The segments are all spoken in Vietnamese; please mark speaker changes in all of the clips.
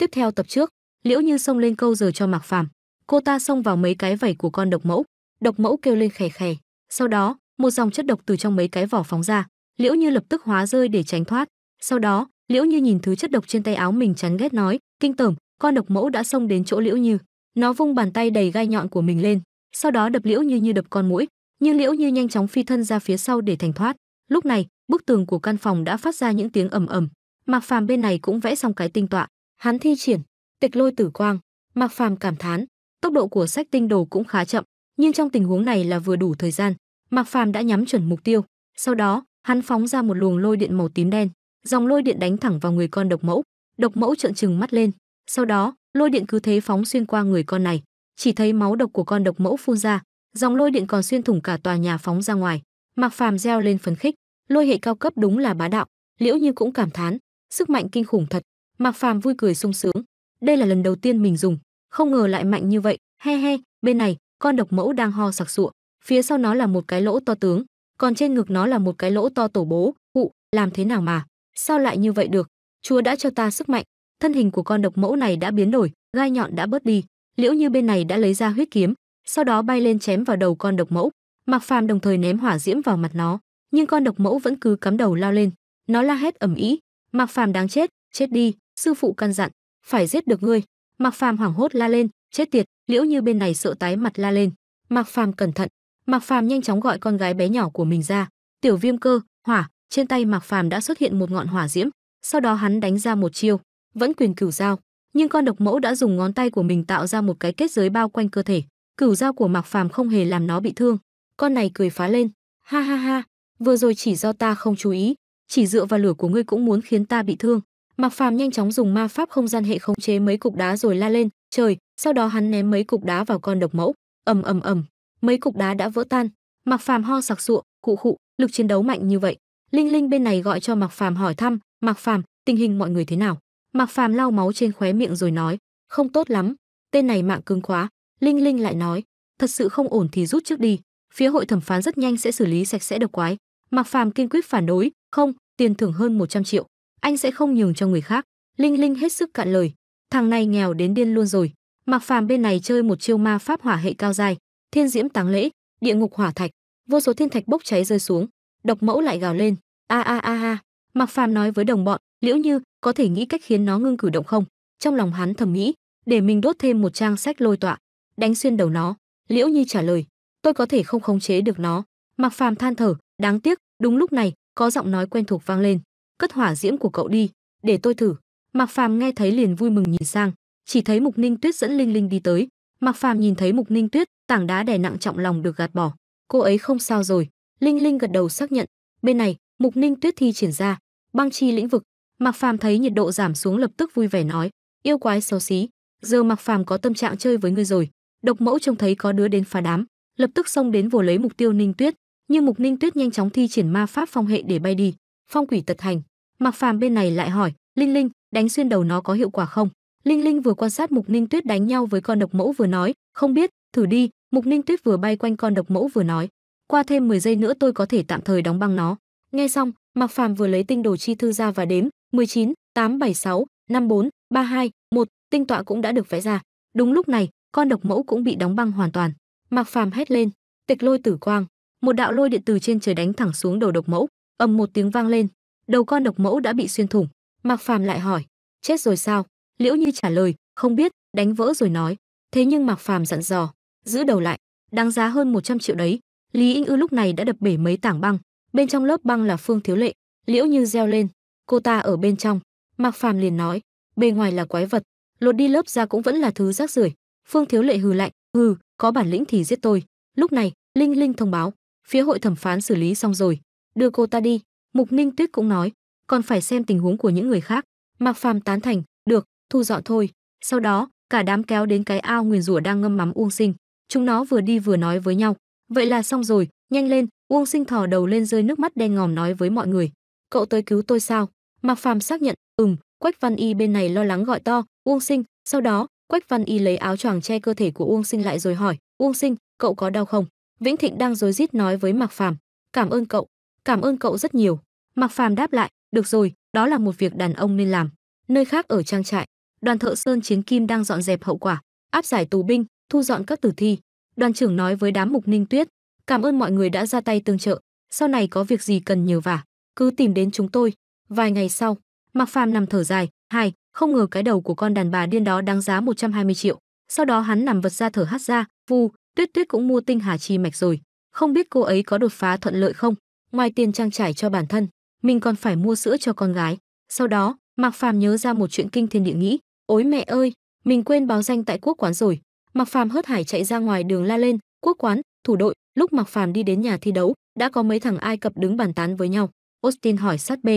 Speaker 1: Tiếp theo tập trước, Liễu Như xông lên câu giờ cho Mạc Phàm. Cô ta xông vào mấy cái vảy của con độc mẫu, độc mẫu kêu lên khè khè, sau đó, một dòng chất độc từ trong mấy cái vỏ phóng ra, Liễu Như lập tức hóa rơi để tránh thoát. Sau đó, Liễu Như nhìn thứ chất độc trên tay áo mình chán ghét nói, kinh tởm, con độc mẫu đã xông đến chỗ Liễu Như. Nó vung bàn tay đầy gai nhọn của mình lên, sau đó đập Liễu Như như đập con mũi, nhưng Liễu Như nhanh chóng phi thân ra phía sau để thành thoát. Lúc này, bức tường của căn phòng đã phát ra những tiếng ầm ầm. Mạc Phàm bên này cũng vẽ xong cái tinh tọa, Hắn thi triển, tịch lôi tử quang, Mạc Phàm cảm thán, tốc độ của sách tinh đồ cũng khá chậm, nhưng trong tình huống này là vừa đủ thời gian, Mạc Phàm đã nhắm chuẩn mục tiêu, sau đó, hắn phóng ra một luồng lôi điện màu tím đen, dòng lôi điện đánh thẳng vào người con độc mẫu, độc mẫu trợn trừng mắt lên, sau đó, lôi điện cứ thế phóng xuyên qua người con này, chỉ thấy máu độc của con độc mẫu phun ra, dòng lôi điện còn xuyên thủng cả tòa nhà phóng ra ngoài. Mạc Phàm reo lên phấn khích, lôi hệ cao cấp đúng là bá đạo, Liễu Như cũng cảm thán, sức mạnh kinh khủng thật, Mạc Phàm vui cười sung sướng, đây là lần đầu tiên mình dùng, không ngờ lại mạnh như vậy, he he, bên này, con độc mẫu đang ho sặc sụa, phía sau nó là một cái lỗ to tướng, còn trên ngực nó là một cái lỗ to tổ bố, cụ, làm thế nào mà, sao lại như vậy được, Chúa đã cho ta sức mạnh, thân hình của con độc mẫu này đã biến đổi, gai nhọn đã bớt đi, liễu như bên này đã lấy ra huyết kiếm, sau đó bay lên chém vào đầu con độc mẫu, Mạc Phàm đồng thời ném hỏa diễm vào mặt nó, nhưng con độc mẫu vẫn cứ cắm đầu lao lên, nó la hét ầm ĩ, "Mạc Phàm đáng chết, chết đi, sư phụ căn dặn, phải giết được ngươi. Mạc Phàm hoảng hốt la lên, chết tiệt, Liễu Như bên này sợ tái mặt la lên. Mạc Phàm cẩn thận, Mạc Phàm nhanh chóng gọi con gái bé nhỏ của mình ra. Tiểu Viêm Cơ, hỏa, trên tay Mạc Phàm đã xuất hiện một ngọn hỏa diễm, sau đó hắn đánh ra một chiêu, vẫn quyền cửu dao, nhưng con độc mẫu đã dùng ngón tay của mình tạo ra một cái kết giới bao quanh cơ thể, cửu dao của Mạc Phàm không hề làm nó bị thương. Con này cười phá lên, ha ha ha, vừa rồi chỉ do ta không chú ý, chỉ dựa vào lửa của ngươi cũng muốn khiến ta bị thương, Mạc Phàm nhanh chóng dùng ma pháp không gian hệ khống chế mấy cục đá rồi la lên, "Trời!" Sau đó hắn ném mấy cục đá vào con độc mẫu. Ầm ầm ầm, mấy cục đá đã vỡ tan. Mạc Phàm ho sặc sụa, "Cụ khụ, lực chiến đấu mạnh như vậy." Linh Linh bên này gọi cho Mạc Phàm hỏi thăm, "Mạc Phàm, tình hình mọi người thế nào?" Mạc Phàm lau máu trên khóe miệng rồi nói, "Không tốt lắm, tên này mạng cứng quá." Linh Linh lại nói, "Thật sự không ổn thì rút trước đi, phía hội thẩm phán rất nhanh sẽ xử lý sạch sẽ độc quái." Mạc Phàm kiên quyết phản đối, "Không, tiền thưởng hơn 100 triệu." anh sẽ không nhường cho người khác linh linh hết sức cạn lời thằng này nghèo đến điên luôn rồi mạc phàm bên này chơi một chiêu ma pháp hỏa hệ cao dài thiên diễm táng lễ địa ngục hỏa thạch vô số thiên thạch bốc cháy rơi xuống độc mẫu lại gào lên a a a a mạc phàm nói với đồng bọn liễu như có thể nghĩ cách khiến nó ngưng cử động không trong lòng hắn thầm nghĩ để mình đốt thêm một trang sách lôi tọa đánh xuyên đầu nó liễu Như trả lời tôi có thể không khống chế được nó mạc phàm than thở đáng tiếc đúng lúc này có giọng nói quen thuộc vang lên cất hỏa diễm của cậu đi, để tôi thử. Mạc Phàm nghe thấy liền vui mừng nhìn sang, chỉ thấy Mục Ninh Tuyết dẫn Linh Linh đi tới. Mạc Phàm nhìn thấy Mục Ninh Tuyết, tảng đá đè nặng trọng lòng được gạt bỏ. Cô ấy không sao rồi, Linh Linh gật đầu xác nhận. Bên này, Mục Ninh Tuyết thi triển ra băng chi lĩnh vực. Mạc Phàm thấy nhiệt độ giảm xuống lập tức vui vẻ nói, yêu quái xấu xí, giờ Mạc Phàm có tâm trạng chơi với ngươi rồi. Độc Mẫu trông thấy có đứa đến phá đám, lập tức xông đến vồ lấy mục tiêu Ninh Tuyết, nhưng Mục Ninh Tuyết nhanh chóng thi triển ma pháp phong hệ để bay đi. Phong quỷ tật hành, Mạc Phàm bên này lại hỏi, "Linh Linh, đánh xuyên đầu nó có hiệu quả không?" Linh Linh vừa quan sát Mục Ninh Tuyết đánh nhau với con độc mẫu vừa nói, "Không biết, thử đi." Mục Ninh Tuyết vừa bay quanh con độc mẫu vừa nói, "Qua thêm 10 giây nữa tôi có thể tạm thời đóng băng nó." Nghe xong, Mạc Phàm vừa lấy tinh đồ chi thư ra và đếm, 19, 876, 54, 32, 1, tinh tọa cũng đã được vẽ ra. Đúng lúc này, con độc mẫu cũng bị đóng băng hoàn toàn. Mạc Phàm hét lên, "Tịch lôi tử quang!" Một đạo lôi điện tử trên trời đánh thẳng xuống đầu độc mẫu, ầm một tiếng vang lên, đầu con độc mẫu đã bị xuyên thủng mạc phàm lại hỏi chết rồi sao liễu như trả lời không biết đánh vỡ rồi nói thế nhưng mạc phàm dặn dò giữ đầu lại đáng giá hơn 100 triệu đấy lý inh ư lúc này đã đập bể mấy tảng băng bên trong lớp băng là phương thiếu lệ liễu như reo lên cô ta ở bên trong mạc phàm liền nói bề ngoài là quái vật lột đi lớp ra cũng vẫn là thứ rác rưởi phương thiếu lệ hừ lạnh hừ có bản lĩnh thì giết tôi lúc này linh linh thông báo phía hội thẩm phán xử lý xong rồi đưa cô ta đi Mục Ninh Tuyết cũng nói, còn phải xem tình huống của những người khác. Mạc Phàm tán thành, được, thu dọn thôi. Sau đó, cả đám kéo đến cái ao nguyền rủa đang ngâm mắm Uông Sinh. Chúng nó vừa đi vừa nói với nhau, vậy là xong rồi, nhanh lên. Uông Sinh thò đầu lên rơi nước mắt đen ngòm nói với mọi người, cậu tới cứu tôi sao? Mạc Phàm xác nhận, ừm. Quách Văn Y bên này lo lắng gọi to, Uông Sinh. Sau đó, Quách Văn Y lấy áo choàng che cơ thể của Uông Sinh lại rồi hỏi, Uông Sinh, cậu có đau không? Vĩnh Thịnh đang rối rít nói với Mạc Phàm, cảm ơn cậu, cảm ơn cậu rất nhiều mạc phàm đáp lại được rồi đó là một việc đàn ông nên làm nơi khác ở trang trại đoàn thợ sơn chiến kim đang dọn dẹp hậu quả áp giải tù binh thu dọn các tử thi đoàn trưởng nói với đám mục ninh tuyết cảm ơn mọi người đã ra tay tương trợ sau này có việc gì cần nhờ vả cứ tìm đến chúng tôi vài ngày sau mạc phàm nằm thở dài hai không ngờ cái đầu của con đàn bà điên đó đáng giá 120 triệu sau đó hắn nằm vật ra thở hắt ra vu tuyết tuyết cũng mua tinh hà chi mạch rồi không biết cô ấy có đột phá thuận lợi không ngoài tiền trang trải cho bản thân, mình còn phải mua sữa cho con gái. Sau đó, Mạc Phàm nhớ ra một chuyện kinh thiên địa nghĩ, "Ôi mẹ ơi, mình quên báo danh tại quốc quán rồi." Mạc Phàm hớt hải chạy ra ngoài đường la lên, "Quốc quán, thủ đội." Lúc Mạc Phàm đi đến nhà thi đấu, đã có mấy thằng Ai Cập đứng bàn tán với nhau. Austin hỏi sát B,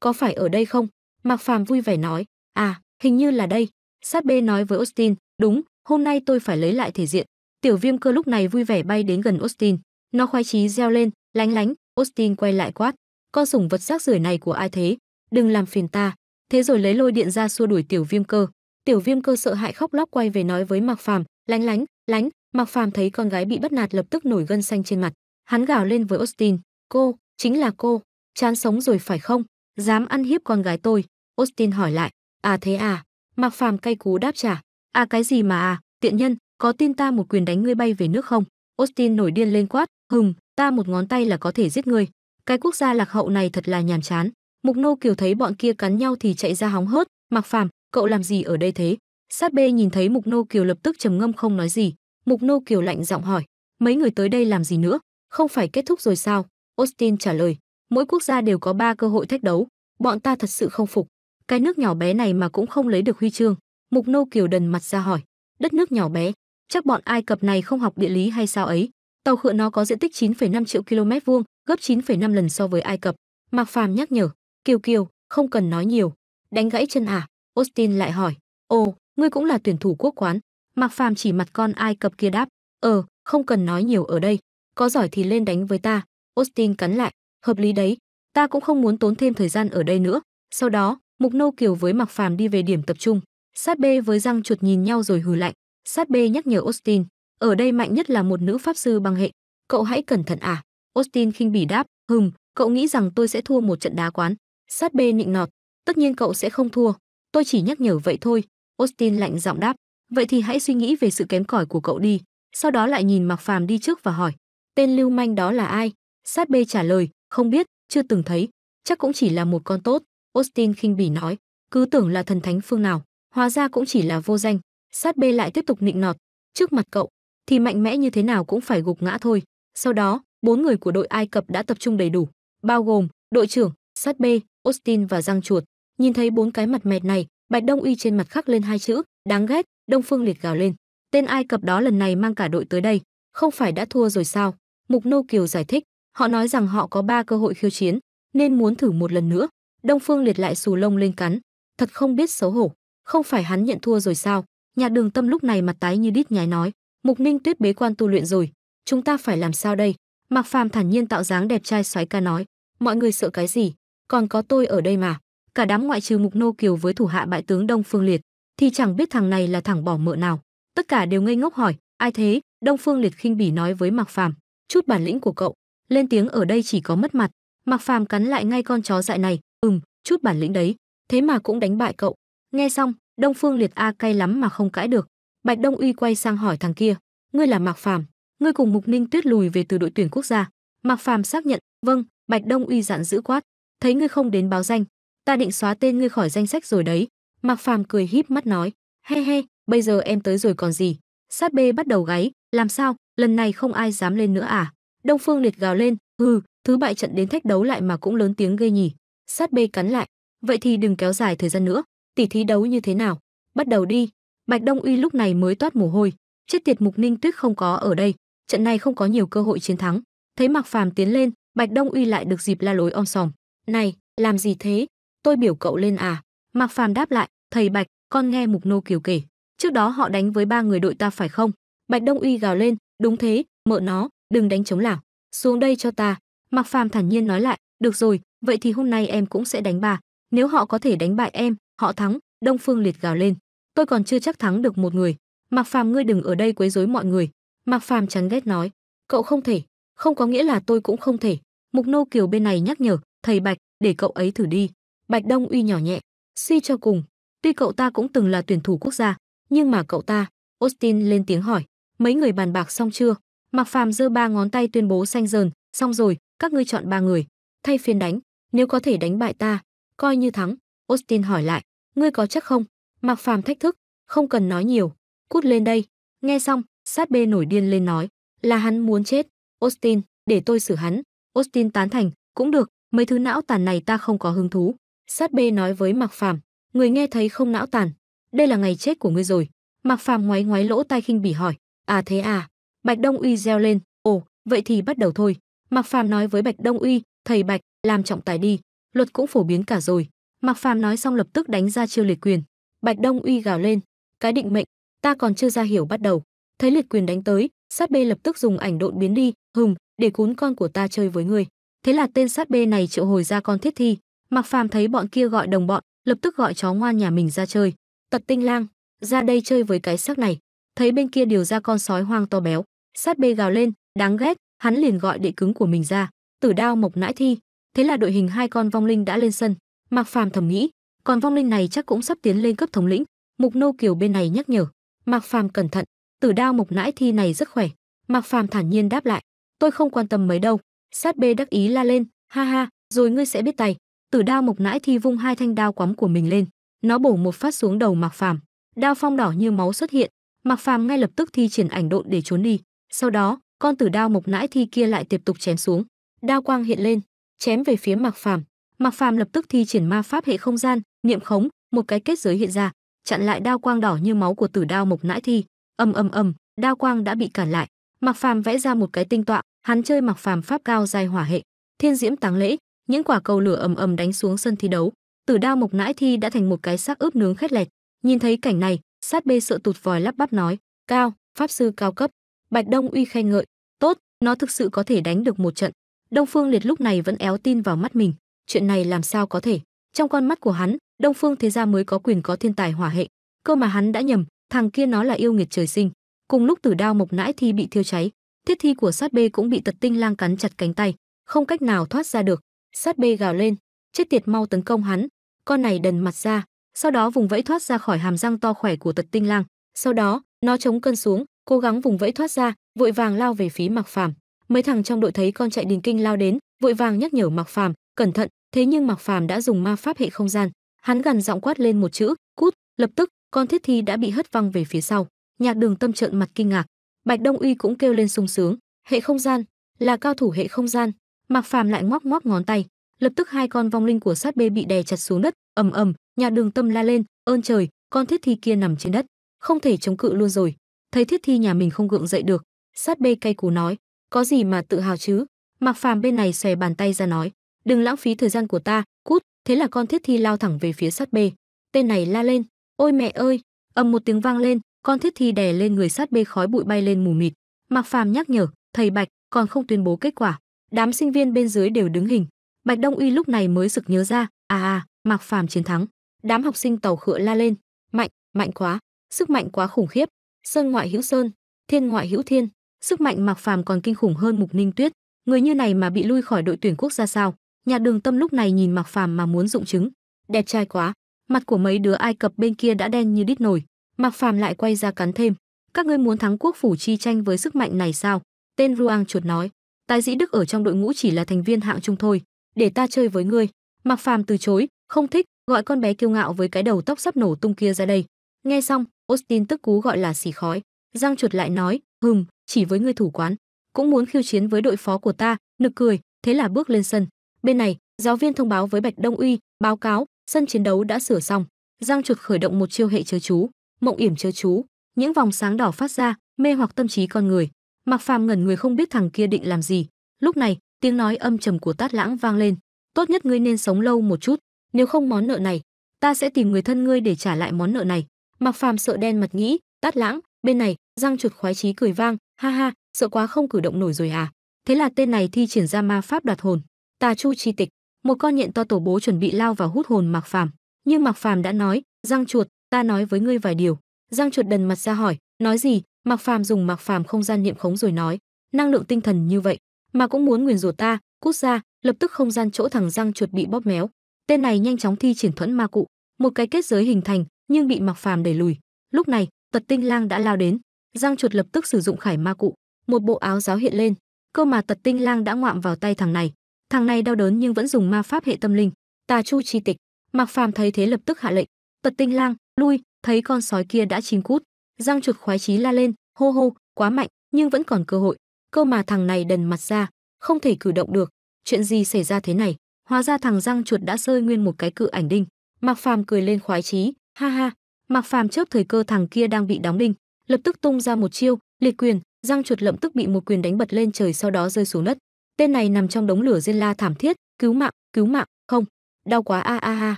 Speaker 1: "Có phải ở đây không?" Mạc Phàm vui vẻ nói, "À, hình như là đây." Sát B nói với Austin, "Đúng, hôm nay tôi phải lấy lại thể diện." Tiểu Viêm Cơ lúc này vui vẻ bay đến gần Austin, nó khoái chí reo lên, lánh lánh, Austin quay lại quát, con sủng vật rác rưởi này của ai thế, đừng làm phiền ta. Thế rồi lấy lôi điện ra xua đuổi Tiểu Viêm Cơ. Tiểu Viêm Cơ sợ hãi khóc lóc quay về nói với Mạc Phàm, lánh lánh, lánh, Mạc Phàm thấy con gái bị bắt nạt lập tức nổi gân xanh trên mặt, hắn gào lên với Austin, cô, chính là cô, chán sống rồi phải không, dám ăn hiếp con gái tôi. Austin hỏi lại, à thế à, Mạc Phàm cay cú đáp trả, à cái gì mà à, tiện nhân, có tin ta một quyền đánh ngươi bay về nước không? Austin nổi điên lên quát, hừm, ta một ngón tay là có thể giết ngươi. Cái quốc gia lạc hậu này thật là nhàm chán. Mục Nô Kiều thấy bọn kia cắn nhau thì chạy ra hóng hớt, Mạc Phàm, cậu làm gì ở đây thế? Sát Bê nhìn thấy Mục Nô Kiều lập tức trầm ngâm không nói gì. Mục Nô Kiều lạnh giọng hỏi, mấy người tới đây làm gì nữa? Không phải kết thúc rồi sao? Austin trả lời, mỗi quốc gia đều có ba cơ hội thách đấu, bọn ta thật sự không phục. Cái nước nhỏ bé này mà cũng không lấy được huy chương. Mục Nô Kiều đần mặt ra hỏi, đất nước nhỏ bé, chắc bọn Ai Cập này không học địa lý hay sao ấy? Tàu khựa nó có diện tích 9,5 triệu km vuông, gấp 9,5 lần so với Ai Cập. Mạc Phàm nhắc nhở, "Kiều Kiều, không cần nói nhiều." Đánh gãy chân à? Austin lại hỏi, "Ồ, ngươi cũng là tuyển thủ quốc quán?" Mạc Phàm chỉ mặt con Ai Cập kia đáp, "Ờ, không cần nói nhiều ở đây, có giỏi thì lên đánh với ta." Austin cắn lại, "Hợp lý đấy, ta cũng không muốn tốn thêm thời gian ở đây nữa." Sau đó, Mục Nâu Kiều với Mạc Phàm đi về điểm tập trung. Sát B với răng chuột nhìn nhau rồi hừ lạnh. Sát B nhắc nhở Austin, ở đây mạnh nhất là một nữ pháp sư bằng hệ cậu hãy cẩn thận à austin khinh bỉ đáp hừm cậu nghĩ rằng tôi sẽ thua một trận đá quán sát bê nịnh nọt tất nhiên cậu sẽ không thua tôi chỉ nhắc nhở vậy thôi austin lạnh giọng đáp vậy thì hãy suy nghĩ về sự kém cỏi của cậu đi sau đó lại nhìn mặc phàm đi trước và hỏi tên lưu manh đó là ai sát bê trả lời không biết chưa từng thấy chắc cũng chỉ là một con tốt austin khinh bỉ nói cứ tưởng là thần thánh phương nào hóa ra cũng chỉ là vô danh sát bê lại tiếp tục nịnh nọt trước mặt cậu thì mạnh mẽ như thế nào cũng phải gục ngã thôi. Sau đó, bốn người của đội Ai Cập đã tập trung đầy đủ, bao gồm đội trưởng, sát B, Austin và răng chuột. Nhìn thấy bốn cái mặt mệt này, Bạch Đông Uy trên mặt khắc lên hai chữ, đáng ghét, Đông Phương Liệt gào lên. Tên Ai Cập đó lần này mang cả đội tới đây, không phải đã thua rồi sao? Mục Nô Kiều giải thích, họ nói rằng họ có ba cơ hội khiêu chiến, nên muốn thử một lần nữa. Đông Phương Liệt lại xù lông lên cắn, thật không biết xấu hổ, không phải hắn nhận thua rồi sao? nhà Đường Tâm lúc này mặt tái như đít nhái nói, Mục Ninh Tuyết bế quan tu luyện rồi, chúng ta phải làm sao đây? Mạc Phàm thản nhiên tạo dáng đẹp trai xoáy ca nói, mọi người sợ cái gì, còn có tôi ở đây mà. Cả đám ngoại trừ Mục Nô Kiều với thủ hạ bại tướng Đông Phương Liệt, thì chẳng biết thằng này là thằng bỏ mợ nào. Tất cả đều ngây ngốc hỏi, ai thế? Đông Phương Liệt khinh bỉ nói với Mạc Phàm, chút bản lĩnh của cậu, lên tiếng ở đây chỉ có mất mặt. Mạc Phàm cắn lại ngay con chó dại này, ừm, chút bản lĩnh đấy, thế mà cũng đánh bại cậu. Nghe xong, Đông Phương Liệt a cay lắm mà không cãi được, Bạch Đông Uy quay sang hỏi thằng kia, "Ngươi là Mạc Phàm, ngươi cùng Mục Ninh Tuyết lùi về từ đội tuyển quốc gia?" Mạc Phàm xác nhận, "Vâng." Bạch Đông Uy dặn dữ quát, "Thấy ngươi không đến báo danh, ta định xóa tên ngươi khỏi danh sách rồi đấy." Mạc Phàm cười híp mắt nói, "He he, bây giờ em tới rồi còn gì?" Sát bê bắt đầu gáy, "Làm sao, lần này không ai dám lên nữa à?" Đông Phương Liệt gào lên, "Hừ, thứ bại trận đến thách đấu lại mà cũng lớn tiếng ghê nhỉ." Sát bê cắn lại, "Vậy thì đừng kéo dài thời gian nữa, Tỷ thí đấu như thế nào? Bắt đầu đi." Bạch Đông Uy lúc này mới toát mồ hôi, chết tiệt Mục Ninh Tuyết không có ở đây, trận này không có nhiều cơ hội chiến thắng. Thấy Mạc Phàm tiến lên, Bạch Đông Uy lại được dịp la lối om sòm, "Này, làm gì thế? Tôi biểu cậu lên à?" Mạc Phàm đáp lại, "Thầy Bạch, con nghe Mục nô Kiều kể, trước đó họ đánh với ba người đội ta phải không?" Bạch Đông Uy gào lên, "Đúng thế, mợ nó, đừng đánh chống lảng. xuống đây cho ta." Mạc Phàm thản nhiên nói lại, "Được rồi, vậy thì hôm nay em cũng sẽ đánh bà, nếu họ có thể đánh bại em, họ thắng." Đông Phương Liệt gào lên, tôi còn chưa chắc thắng được một người. Mạc Phàm ngươi đừng ở đây quấy rối mọi người." Mạc Phàm chán ghét nói, "Cậu không thể, không có nghĩa là tôi cũng không thể." Mục Nô Kiều bên này nhắc nhở, "Thầy Bạch, để cậu ấy thử đi." Bạch Đông Uy nhỏ nhẹ, suy cho cùng, tuy cậu ta cũng từng là tuyển thủ quốc gia, nhưng mà cậu ta." Austin lên tiếng hỏi, "Mấy người bàn bạc xong chưa?" Mạc Phàm giơ ba ngón tay tuyên bố xanh dờn, "Xong rồi, các ngươi chọn ba người, thay phiên đánh, nếu có thể đánh bại ta, coi như thắng." Austin hỏi lại, "Ngươi có chắc không?" Mạc Phàm thách thức, không cần nói nhiều, cút lên đây. Nghe xong, sát bê nổi điên lên nói, là hắn muốn chết, Austin, để tôi xử hắn. Austin tán thành, cũng được, mấy thứ não tàn này ta không có hứng thú. Sát bê nói với Mạc Phàm, người nghe thấy không não tàn, đây là ngày chết của ngươi rồi. Mạc Phàm ngoái ngoái lỗ tai khinh bỉ hỏi, à thế à? Bạch Đông Uy reo lên, ồ, vậy thì bắt đầu thôi. Mạc Phàm nói với Bạch Đông Uy, thầy Bạch, làm trọng tài đi, luật cũng phổ biến cả rồi. Mạc Phàm nói xong lập tức đánh ra chiêu liệt quyền, Bạch Đông Uy gào lên, cái định mệnh, ta còn chưa ra hiểu bắt đầu. Thấy liệt quyền đánh tới, sát bê lập tức dùng ảnh độn biến đi, hùng, để cún con của ta chơi với người. Thế là tên sát bê này triệu hồi ra con thiết thi, Mặc Phàm thấy bọn kia gọi đồng bọn, lập tức gọi chó ngoan nhà mình ra chơi. Tật Tinh Lang, ra đây chơi với cái xác này. Thấy bên kia điều ra con sói hoang to béo, sát bê gào lên, đáng ghét, hắn liền gọi đệ cứng của mình ra, tử đao mộc nãi thi. Thế là đội hình hai con vong linh đã lên sân. Mặc Phàm thầm nghĩ, còn vong linh này chắc cũng sắp tiến lên cấp thống lĩnh mục nô kiều bên này nhắc nhở mạc phàm cẩn thận tử đao mộc nãi thi này rất khỏe mạc phàm thản nhiên đáp lại tôi không quan tâm mấy đâu sát bê đắc ý la lên ha ha rồi ngươi sẽ biết tay tử đao mộc nãi thi vung hai thanh đao quắm của mình lên nó bổ một phát xuống đầu mạc phàm đao phong đỏ như máu xuất hiện mạc phàm ngay lập tức thi triển ảnh độn để trốn đi sau đó con tử đao mộc nãi thi kia lại tiếp tục chém xuống đao quang hiện lên chém về phía mạc phàm mạc phàm lập tức thi triển ma pháp hệ không gian niệm khống một cái kết giới hiện ra chặn lại đao quang đỏ như máu của tử đao mộc nãi thi âm âm âm đao quang đã bị cản lại mặc phàm vẽ ra một cái tinh tọa hắn chơi mặc phàm pháp cao dài hỏa hệ thiên diễm táng lễ những quả cầu lửa ầm ầm đánh xuống sân thi đấu tử đao mộc nãi thi đã thành một cái xác ướp nướng khét lẹt nhìn thấy cảnh này sát bê sợ tụt vòi lắp bắp nói cao pháp sư cao cấp bạch đông uy khen ngợi tốt nó thực sự có thể đánh được một trận đông phương liệt lúc này vẫn éo tin vào mắt mình chuyện này làm sao có thể trong con mắt của hắn đông phương thế gia mới có quyền có thiên tài hỏa hệ cơ mà hắn đã nhầm thằng kia nó là yêu nghiệt trời sinh cùng lúc tử đao mộc nãi thi bị thiêu cháy thiết thi của sát bê cũng bị tật tinh lang cắn chặt cánh tay không cách nào thoát ra được sát bê gào lên chết tiệt mau tấn công hắn con này đần mặt ra sau đó vùng vẫy thoát ra khỏi hàm răng to khỏe của tật tinh lang sau đó nó chống cân xuống cố gắng vùng vẫy thoát ra vội vàng lao về phía mặc phàm mấy thằng trong đội thấy con chạy đình kinh lao đến vội vàng nhắc nhở mặc phàm cẩn thận thế nhưng Mạc Phàm đã dùng ma pháp hệ không gian, hắn gần giọng quát lên một chữ, "Cút!" Lập tức, con thiết thi đã bị hất văng về phía sau. Nhạc Đường Tâm trợn mặt kinh ngạc, Bạch Đông Uy cũng kêu lên sung sướng, "Hệ không gian, là cao thủ hệ không gian." Mạc Phàm lại ngoắc ngoắc ngón tay, lập tức hai con vong linh của sát bê bị đè chặt xuống đất, ầm ầm, Nhạc Đường Tâm la lên, "Ơn trời, con thiết thi kia nằm trên đất, không thể chống cự luôn rồi." Thấy thiết thi nhà mình không gượng dậy được, sát bê cay cú nói, "Có gì mà tự hào chứ?" Mạc Phàm bên này xòe bàn tay ra nói, đừng lãng phí thời gian của ta cút thế là con thiết thi lao thẳng về phía sát bê tên này la lên ôi mẹ ơi ầm một tiếng vang lên con thiết thi đè lên người sát bê khói bụi bay lên mù mịt Mặc phàm nhắc nhở thầy bạch còn không tuyên bố kết quả đám sinh viên bên dưới đều đứng hình bạch đông uy lúc này mới sực nhớ ra à à Mặc phàm chiến thắng đám học sinh tàu khựa la lên mạnh mạnh quá sức mạnh quá khủng khiếp sơn ngoại hữu sơn thiên ngoại hữu thiên sức mạnh Mặc phàm còn kinh khủng hơn mục ninh tuyết người như này mà bị lui khỏi đội tuyển quốc gia sao nhà đường tâm lúc này nhìn mặc phàm mà muốn dụng chứng đẹp trai quá mặt của mấy đứa ai cập bên kia đã đen như đít nổi mặc phàm lại quay ra cắn thêm các ngươi muốn thắng quốc phủ chi tranh với sức mạnh này sao tên ruang chuột nói tài dĩ đức ở trong đội ngũ chỉ là thành viên hạng trung thôi để ta chơi với ngươi mặc phàm từ chối không thích gọi con bé kiêu ngạo với cái đầu tóc sắp nổ tung kia ra đây nghe xong austin tức cú gọi là xì khói giang chuột lại nói hừm chỉ với ngươi thủ quán cũng muốn khiêu chiến với đội phó của ta nực cười thế là bước lên sân Bên này, giáo viên thông báo với Bạch Đông Uy, báo cáo, sân chiến đấu đã sửa xong. Giang Chuột khởi động một chiêu hệ chớ chú, mộng yểm chớ chú, những vòng sáng đỏ phát ra, mê hoặc tâm trí con người. Mạc Phàm ngẩn người không biết thằng kia định làm gì. Lúc này, tiếng nói âm trầm của Tát Lãng vang lên, "Tốt nhất ngươi nên sống lâu một chút, nếu không món nợ này, ta sẽ tìm người thân ngươi để trả lại món nợ này." Mạc Phàm sợ đen mặt nghĩ, "Tát Lãng, bên này, Giang Chuột khoái chí cười vang, ha ha, sợ quá không cử động nổi rồi à?" Thế là tên này thi triển ra ma pháp đoạt hồn. Tà Chu chi tịch, một con nhện to tổ bố chuẩn bị lao vào hút hồn Mạc Phàm, nhưng Mạc Phàm đã nói, "Giang chuột, ta nói với ngươi vài điều." Giang chuột đần mặt ra hỏi, "Nói gì?" Mạc Phàm dùng Mạc Phàm không gian niệm khống rồi nói, "Năng lượng tinh thần như vậy, mà cũng muốn nguyền rủa ta, cút ra." Lập tức không gian chỗ thằng Giang chuột bị bóp méo. Tên này nhanh chóng thi triển thuẫn ma cụ, một cái kết giới hình thành, nhưng bị Mạc Phàm đẩy lùi. Lúc này, Tật Tinh Lang đã lao đến, Giang chuột lập tức sử dụng khải ma cụ, một bộ áo giáo hiện lên, cơ mà Tật Tinh Lang đã ngoạm vào tay thằng này. Thằng này đau đớn nhưng vẫn dùng ma pháp hệ tâm linh, tà chu chi tịch. Mạc Phàm thấy thế lập tức hạ lệnh, "Tật Tinh Lang, lui!" Thấy con sói kia đã chín cút, răng chuột khoái chí la lên, "Hô hô, quá mạnh, nhưng vẫn còn cơ hội." Câu mà thằng này đần mặt ra, không thể cử động được. Chuyện gì xảy ra thế này? Hóa ra thằng răng chuột đã rơi nguyên một cái cự ảnh đinh. Mạc Phàm cười lên khoái chí, "Ha ha." Mạc Phàm chớp thời cơ thằng kia đang bị đóng đinh, lập tức tung ra một chiêu, liệt quyền, răng chuột lậm tức bị một quyền đánh bật lên trời sau đó rơi xuống đất tên này nằm trong đống lửa diên la thảm thiết cứu mạng cứu mạng không đau quá a a a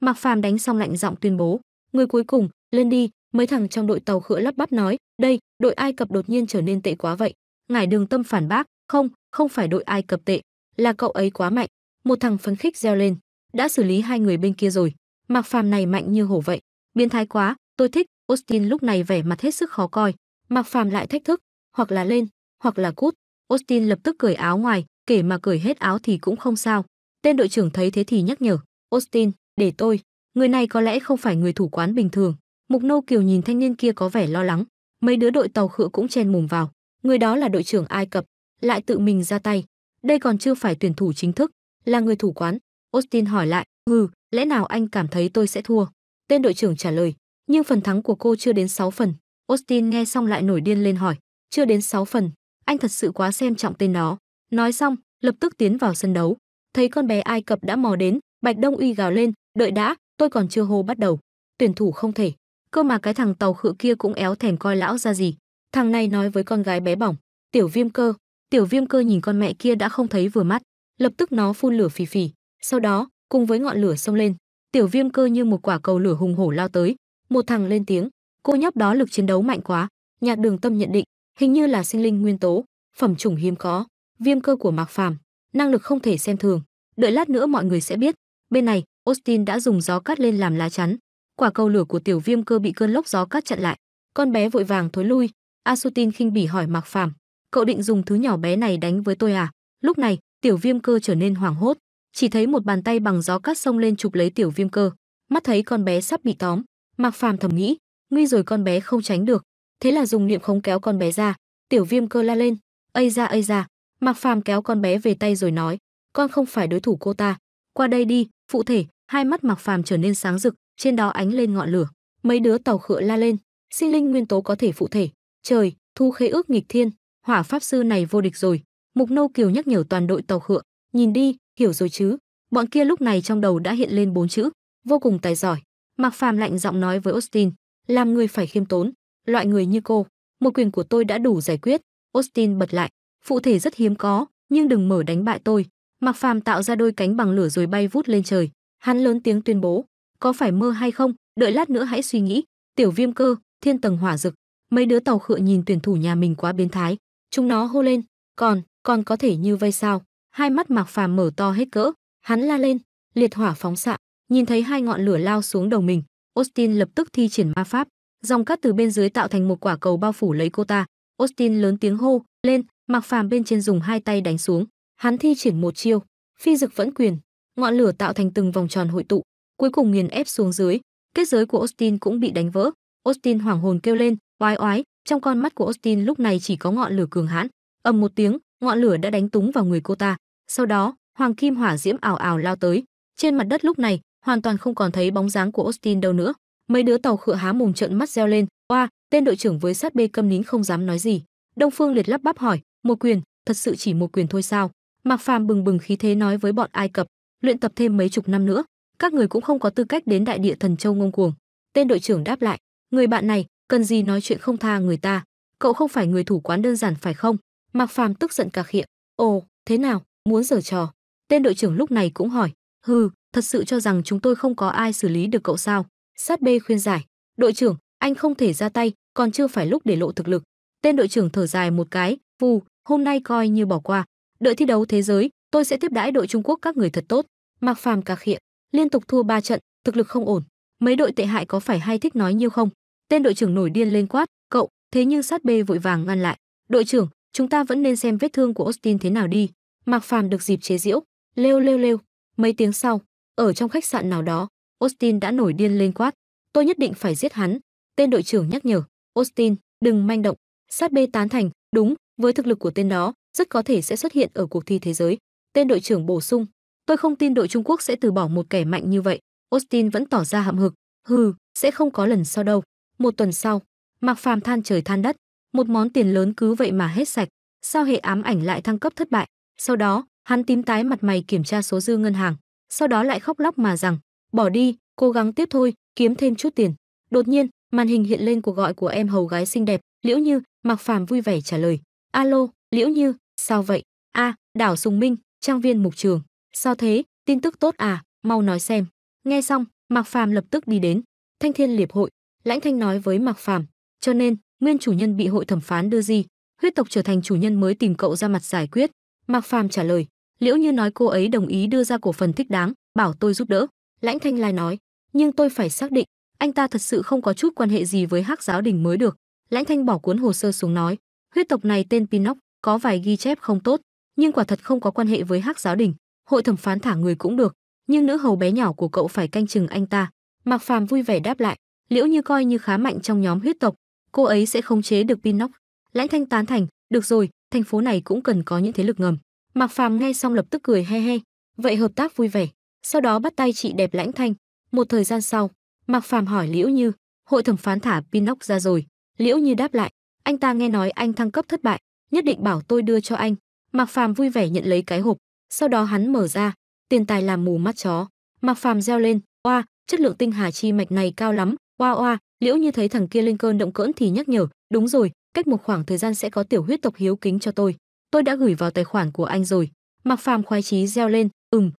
Speaker 1: Mặc phàm đánh xong lạnh giọng tuyên bố người cuối cùng lên đi mấy thằng trong đội tàu khựa lắp bắp nói đây đội ai cập đột nhiên trở nên tệ quá vậy ngải đường tâm phản bác không không phải đội ai cập tệ là cậu ấy quá mạnh một thằng phấn khích reo lên đã xử lý hai người bên kia rồi Mặc phàm này mạnh như hổ vậy biến thái quá tôi thích austin lúc này vẻ mặt hết sức khó coi Mặc phàm lại thách thức hoặc là lên hoặc là cút Austin lập tức cởi áo ngoài, kể mà cởi hết áo thì cũng không sao. Tên đội trưởng thấy thế thì nhắc nhở, "Austin, để tôi, người này có lẽ không phải người thủ quán bình thường." Mục Nô Kiều nhìn thanh niên kia có vẻ lo lắng, mấy đứa đội tàu khựa cũng chen mồm vào. Người đó là đội trưởng Ai Cập, lại tự mình ra tay. Đây còn chưa phải tuyển thủ chính thức, là người thủ quán. Austin hỏi lại, "Ừ, lẽ nào anh cảm thấy tôi sẽ thua?" Tên đội trưởng trả lời, "Nhưng phần thắng của cô chưa đến 6 phần." Austin nghe xong lại nổi điên lên hỏi, "Chưa đến 6 phần, anh thật sự quá xem trọng tên nó. Nói xong, lập tức tiến vào sân đấu. Thấy con bé Ai Cập đã mò đến, Bạch Đông Uy gào lên, "Đợi đã, tôi còn chưa hô bắt đầu." Tuyển thủ không thể, cơ mà cái thằng tàu khựa kia cũng éo thèm coi lão ra gì. Thằng này nói với con gái bé bỏng, "Tiểu Viêm Cơ." Tiểu Viêm Cơ nhìn con mẹ kia đã không thấy vừa mắt, lập tức nó phun lửa phì phì, sau đó, cùng với ngọn lửa xông lên, Tiểu Viêm Cơ như một quả cầu lửa hùng hổ lao tới, một thằng lên tiếng, "Cô nhóc đó lực chiến đấu mạnh quá." Nhạc Đường Tâm nhận định, hình như là sinh linh nguyên tố, phẩm chủng hiếm có, viêm cơ của Mạc Phàm, năng lực không thể xem thường, đợi lát nữa mọi người sẽ biết. Bên này, Austin đã dùng gió cắt lên làm lá chắn, quả cầu lửa của tiểu viêm cơ bị cơn lốc gió cắt chặn lại, con bé vội vàng thối lui. Asutin khinh bỉ hỏi Mạc Phàm, cậu định dùng thứ nhỏ bé này đánh với tôi à? Lúc này, tiểu viêm cơ trở nên hoảng hốt, chỉ thấy một bàn tay bằng gió cắt xông lên chụp lấy tiểu viêm cơ, mắt thấy con bé sắp bị tóm, Mạc Phàm thầm nghĩ, nguy rồi con bé không tránh được, thế là dùng niệm khống kéo con bé ra tiểu viêm cơ la lên ây ra ây ra mạc phàm kéo con bé về tay rồi nói con không phải đối thủ cô ta qua đây đi phụ thể hai mắt mạc phàm trở nên sáng rực trên đó ánh lên ngọn lửa mấy đứa tàu khựa la lên sinh linh nguyên tố có thể phụ thể trời thu khế ước nghịch thiên hỏa pháp sư này vô địch rồi mục nâu kiều nhắc nhở toàn đội tàu khựa nhìn đi hiểu rồi chứ bọn kia lúc này trong đầu đã hiện lên bốn chữ vô cùng tài giỏi mạc phàm lạnh giọng nói với austin làm người phải khiêm tốn loại người như cô, một quyền của tôi đã đủ giải quyết, Austin bật lại, phụ thể rất hiếm có, nhưng đừng mở đánh bại tôi. Mặc Phàm tạo ra đôi cánh bằng lửa rồi bay vút lên trời, hắn lớn tiếng tuyên bố, có phải mơ hay không, đợi lát nữa hãy suy nghĩ, tiểu viêm cơ, thiên tầng hỏa dực, mấy đứa tàu khựa nhìn tuyển thủ nhà mình quá biến thái, chúng nó hô lên, còn, còn có thể như vây sao? Hai mắt Mặc Phàm mở to hết cỡ, hắn la lên, liệt hỏa phóng xạ, nhìn thấy hai ngọn lửa lao xuống đầu mình, Austin lập tức thi triển ma pháp, dòng cát từ bên dưới tạo thành một quả cầu bao phủ lấy cô ta austin lớn tiếng hô lên mặc phàm bên trên dùng hai tay đánh xuống hắn thi triển một chiêu phi dực vẫn quyền ngọn lửa tạo thành từng vòng tròn hội tụ cuối cùng nghiền ép xuống dưới kết giới của austin cũng bị đánh vỡ austin hoảng hồn kêu lên oái oái trong con mắt của austin lúc này chỉ có ngọn lửa cường hãn ầm một tiếng ngọn lửa đã đánh túng vào người cô ta sau đó hoàng kim hỏa diễm ảo ảo lao tới trên mặt đất lúc này hoàn toàn không còn thấy bóng dáng của austin đâu nữa mấy đứa tàu khựa há mồm trợn mắt reo lên oa tên đội trưởng với sát bê câm nín không dám nói gì đông phương liệt lắp bắp hỏi một quyền thật sự chỉ một quyền thôi sao mạc phàm bừng bừng khí thế nói với bọn ai cập luyện tập thêm mấy chục năm nữa các người cũng không có tư cách đến đại địa thần châu ngông cuồng tên đội trưởng đáp lại người bạn này cần gì nói chuyện không tha người ta cậu không phải người thủ quán đơn giản phải không mạc phàm tức giận cả khịa ồ thế nào muốn giở trò tên đội trưởng lúc này cũng hỏi hừ thật sự cho rằng chúng tôi không có ai xử lý được cậu sao Sát B khuyên giải, "Đội trưởng, anh không thể ra tay, còn chưa phải lúc để lộ thực lực." Tên đội trưởng thở dài một cái, "Vù, hôm nay coi như bỏ qua, đợi thi đấu thế giới, tôi sẽ tiếp đãi đội Trung Quốc các người thật tốt." Mạc Phàm cà khịa, liên tục thua ba trận, thực lực không ổn, mấy đội tệ hại có phải hay thích nói nhiều không? Tên đội trưởng nổi điên lên quát, "Cậu!" Thế nhưng sát B vội vàng ngăn lại, "Đội trưởng, chúng ta vẫn nên xem vết thương của Austin thế nào đi." Mạc Phàm được dịp chế giễu, lêu lêu lêu, mấy tiếng sau, ở trong khách sạn nào đó, Austin đã nổi điên lên quát, tôi nhất định phải giết hắn. Tên đội trưởng nhắc nhở, Austin, đừng manh động. Sát bê tán thành, đúng, với thực lực của tên đó, rất có thể sẽ xuất hiện ở cuộc thi thế giới. Tên đội trưởng bổ sung, tôi không tin đội Trung Quốc sẽ từ bỏ một kẻ mạnh như vậy. Austin vẫn tỏ ra hậm hực, hừ, sẽ không có lần sau đâu. Một tuần sau, Mạc Phàm than trời than đất, một món tiền lớn cứ vậy mà hết sạch, sao hệ ám ảnh lại thăng cấp thất bại. Sau đó, hắn tím tái mặt mày kiểm tra số dư ngân hàng, sau đó lại khóc lóc mà rằng, bỏ đi cố gắng tiếp thôi kiếm thêm chút tiền đột nhiên màn hình hiện lên cuộc gọi của em hầu gái xinh đẹp liễu như mặc phàm vui vẻ trả lời alo liễu như sao vậy a đảo sùng minh trang viên mục trường sao thế tin tức tốt à mau nói xem nghe xong mạc phàm lập tức đi đến thanh thiên liệp hội lãnh thanh nói với mạc phàm cho nên nguyên chủ nhân bị hội thẩm phán đưa gì huyết tộc trở thành chủ nhân mới tìm cậu ra mặt giải quyết mạc phàm trả lời liễu như nói cô ấy đồng ý đưa ra cổ phần thích đáng bảo tôi giúp đỡ Lãnh Thanh Lai nói, nhưng tôi phải xác định, anh ta thật sự không có chút quan hệ gì với Hắc giáo đình mới được. Lãnh Thanh bỏ cuốn hồ sơ xuống nói, huyết tộc này tên Pinoc, có vài ghi chép không tốt, nhưng quả thật không có quan hệ với Hắc giáo đình, hội thẩm phán thả người cũng được, nhưng nữ hầu bé nhỏ của cậu phải canh chừng anh ta. Mạc Phàm vui vẻ đáp lại, Liễu Như coi như khá mạnh trong nhóm huyết tộc, cô ấy sẽ khống chế được Pinoc. Lãnh Thanh tán thành, được rồi, thành phố này cũng cần có những thế lực ngầm. Mạc Phàm nghe xong lập tức cười he he, vậy hợp tác vui vẻ sau đó bắt tay chị đẹp lãnh thanh. Một thời gian sau, Mạc Phàm hỏi Liễu Như, hội thẩm phán thả Pinoc ra rồi. Liễu Như đáp lại, anh ta nghe nói anh thăng cấp thất bại, nhất định bảo tôi đưa cho anh. Mạc Phàm vui vẻ nhận lấy cái hộp, sau đó hắn mở ra, tiền tài làm mù mắt chó. Mạc Phàm reo lên, oa, chất lượng tinh hà chi mạch này cao lắm, oa oa, Liễu Như thấy thằng kia lên cơn động cỡn thì nhắc nhở, đúng rồi, cách một khoảng thời gian sẽ có tiểu huyết tộc hiếu kính cho tôi. Tôi đã gửi vào tài khoản của anh rồi. Mạc Phàm khoái chí reo lên, ừm,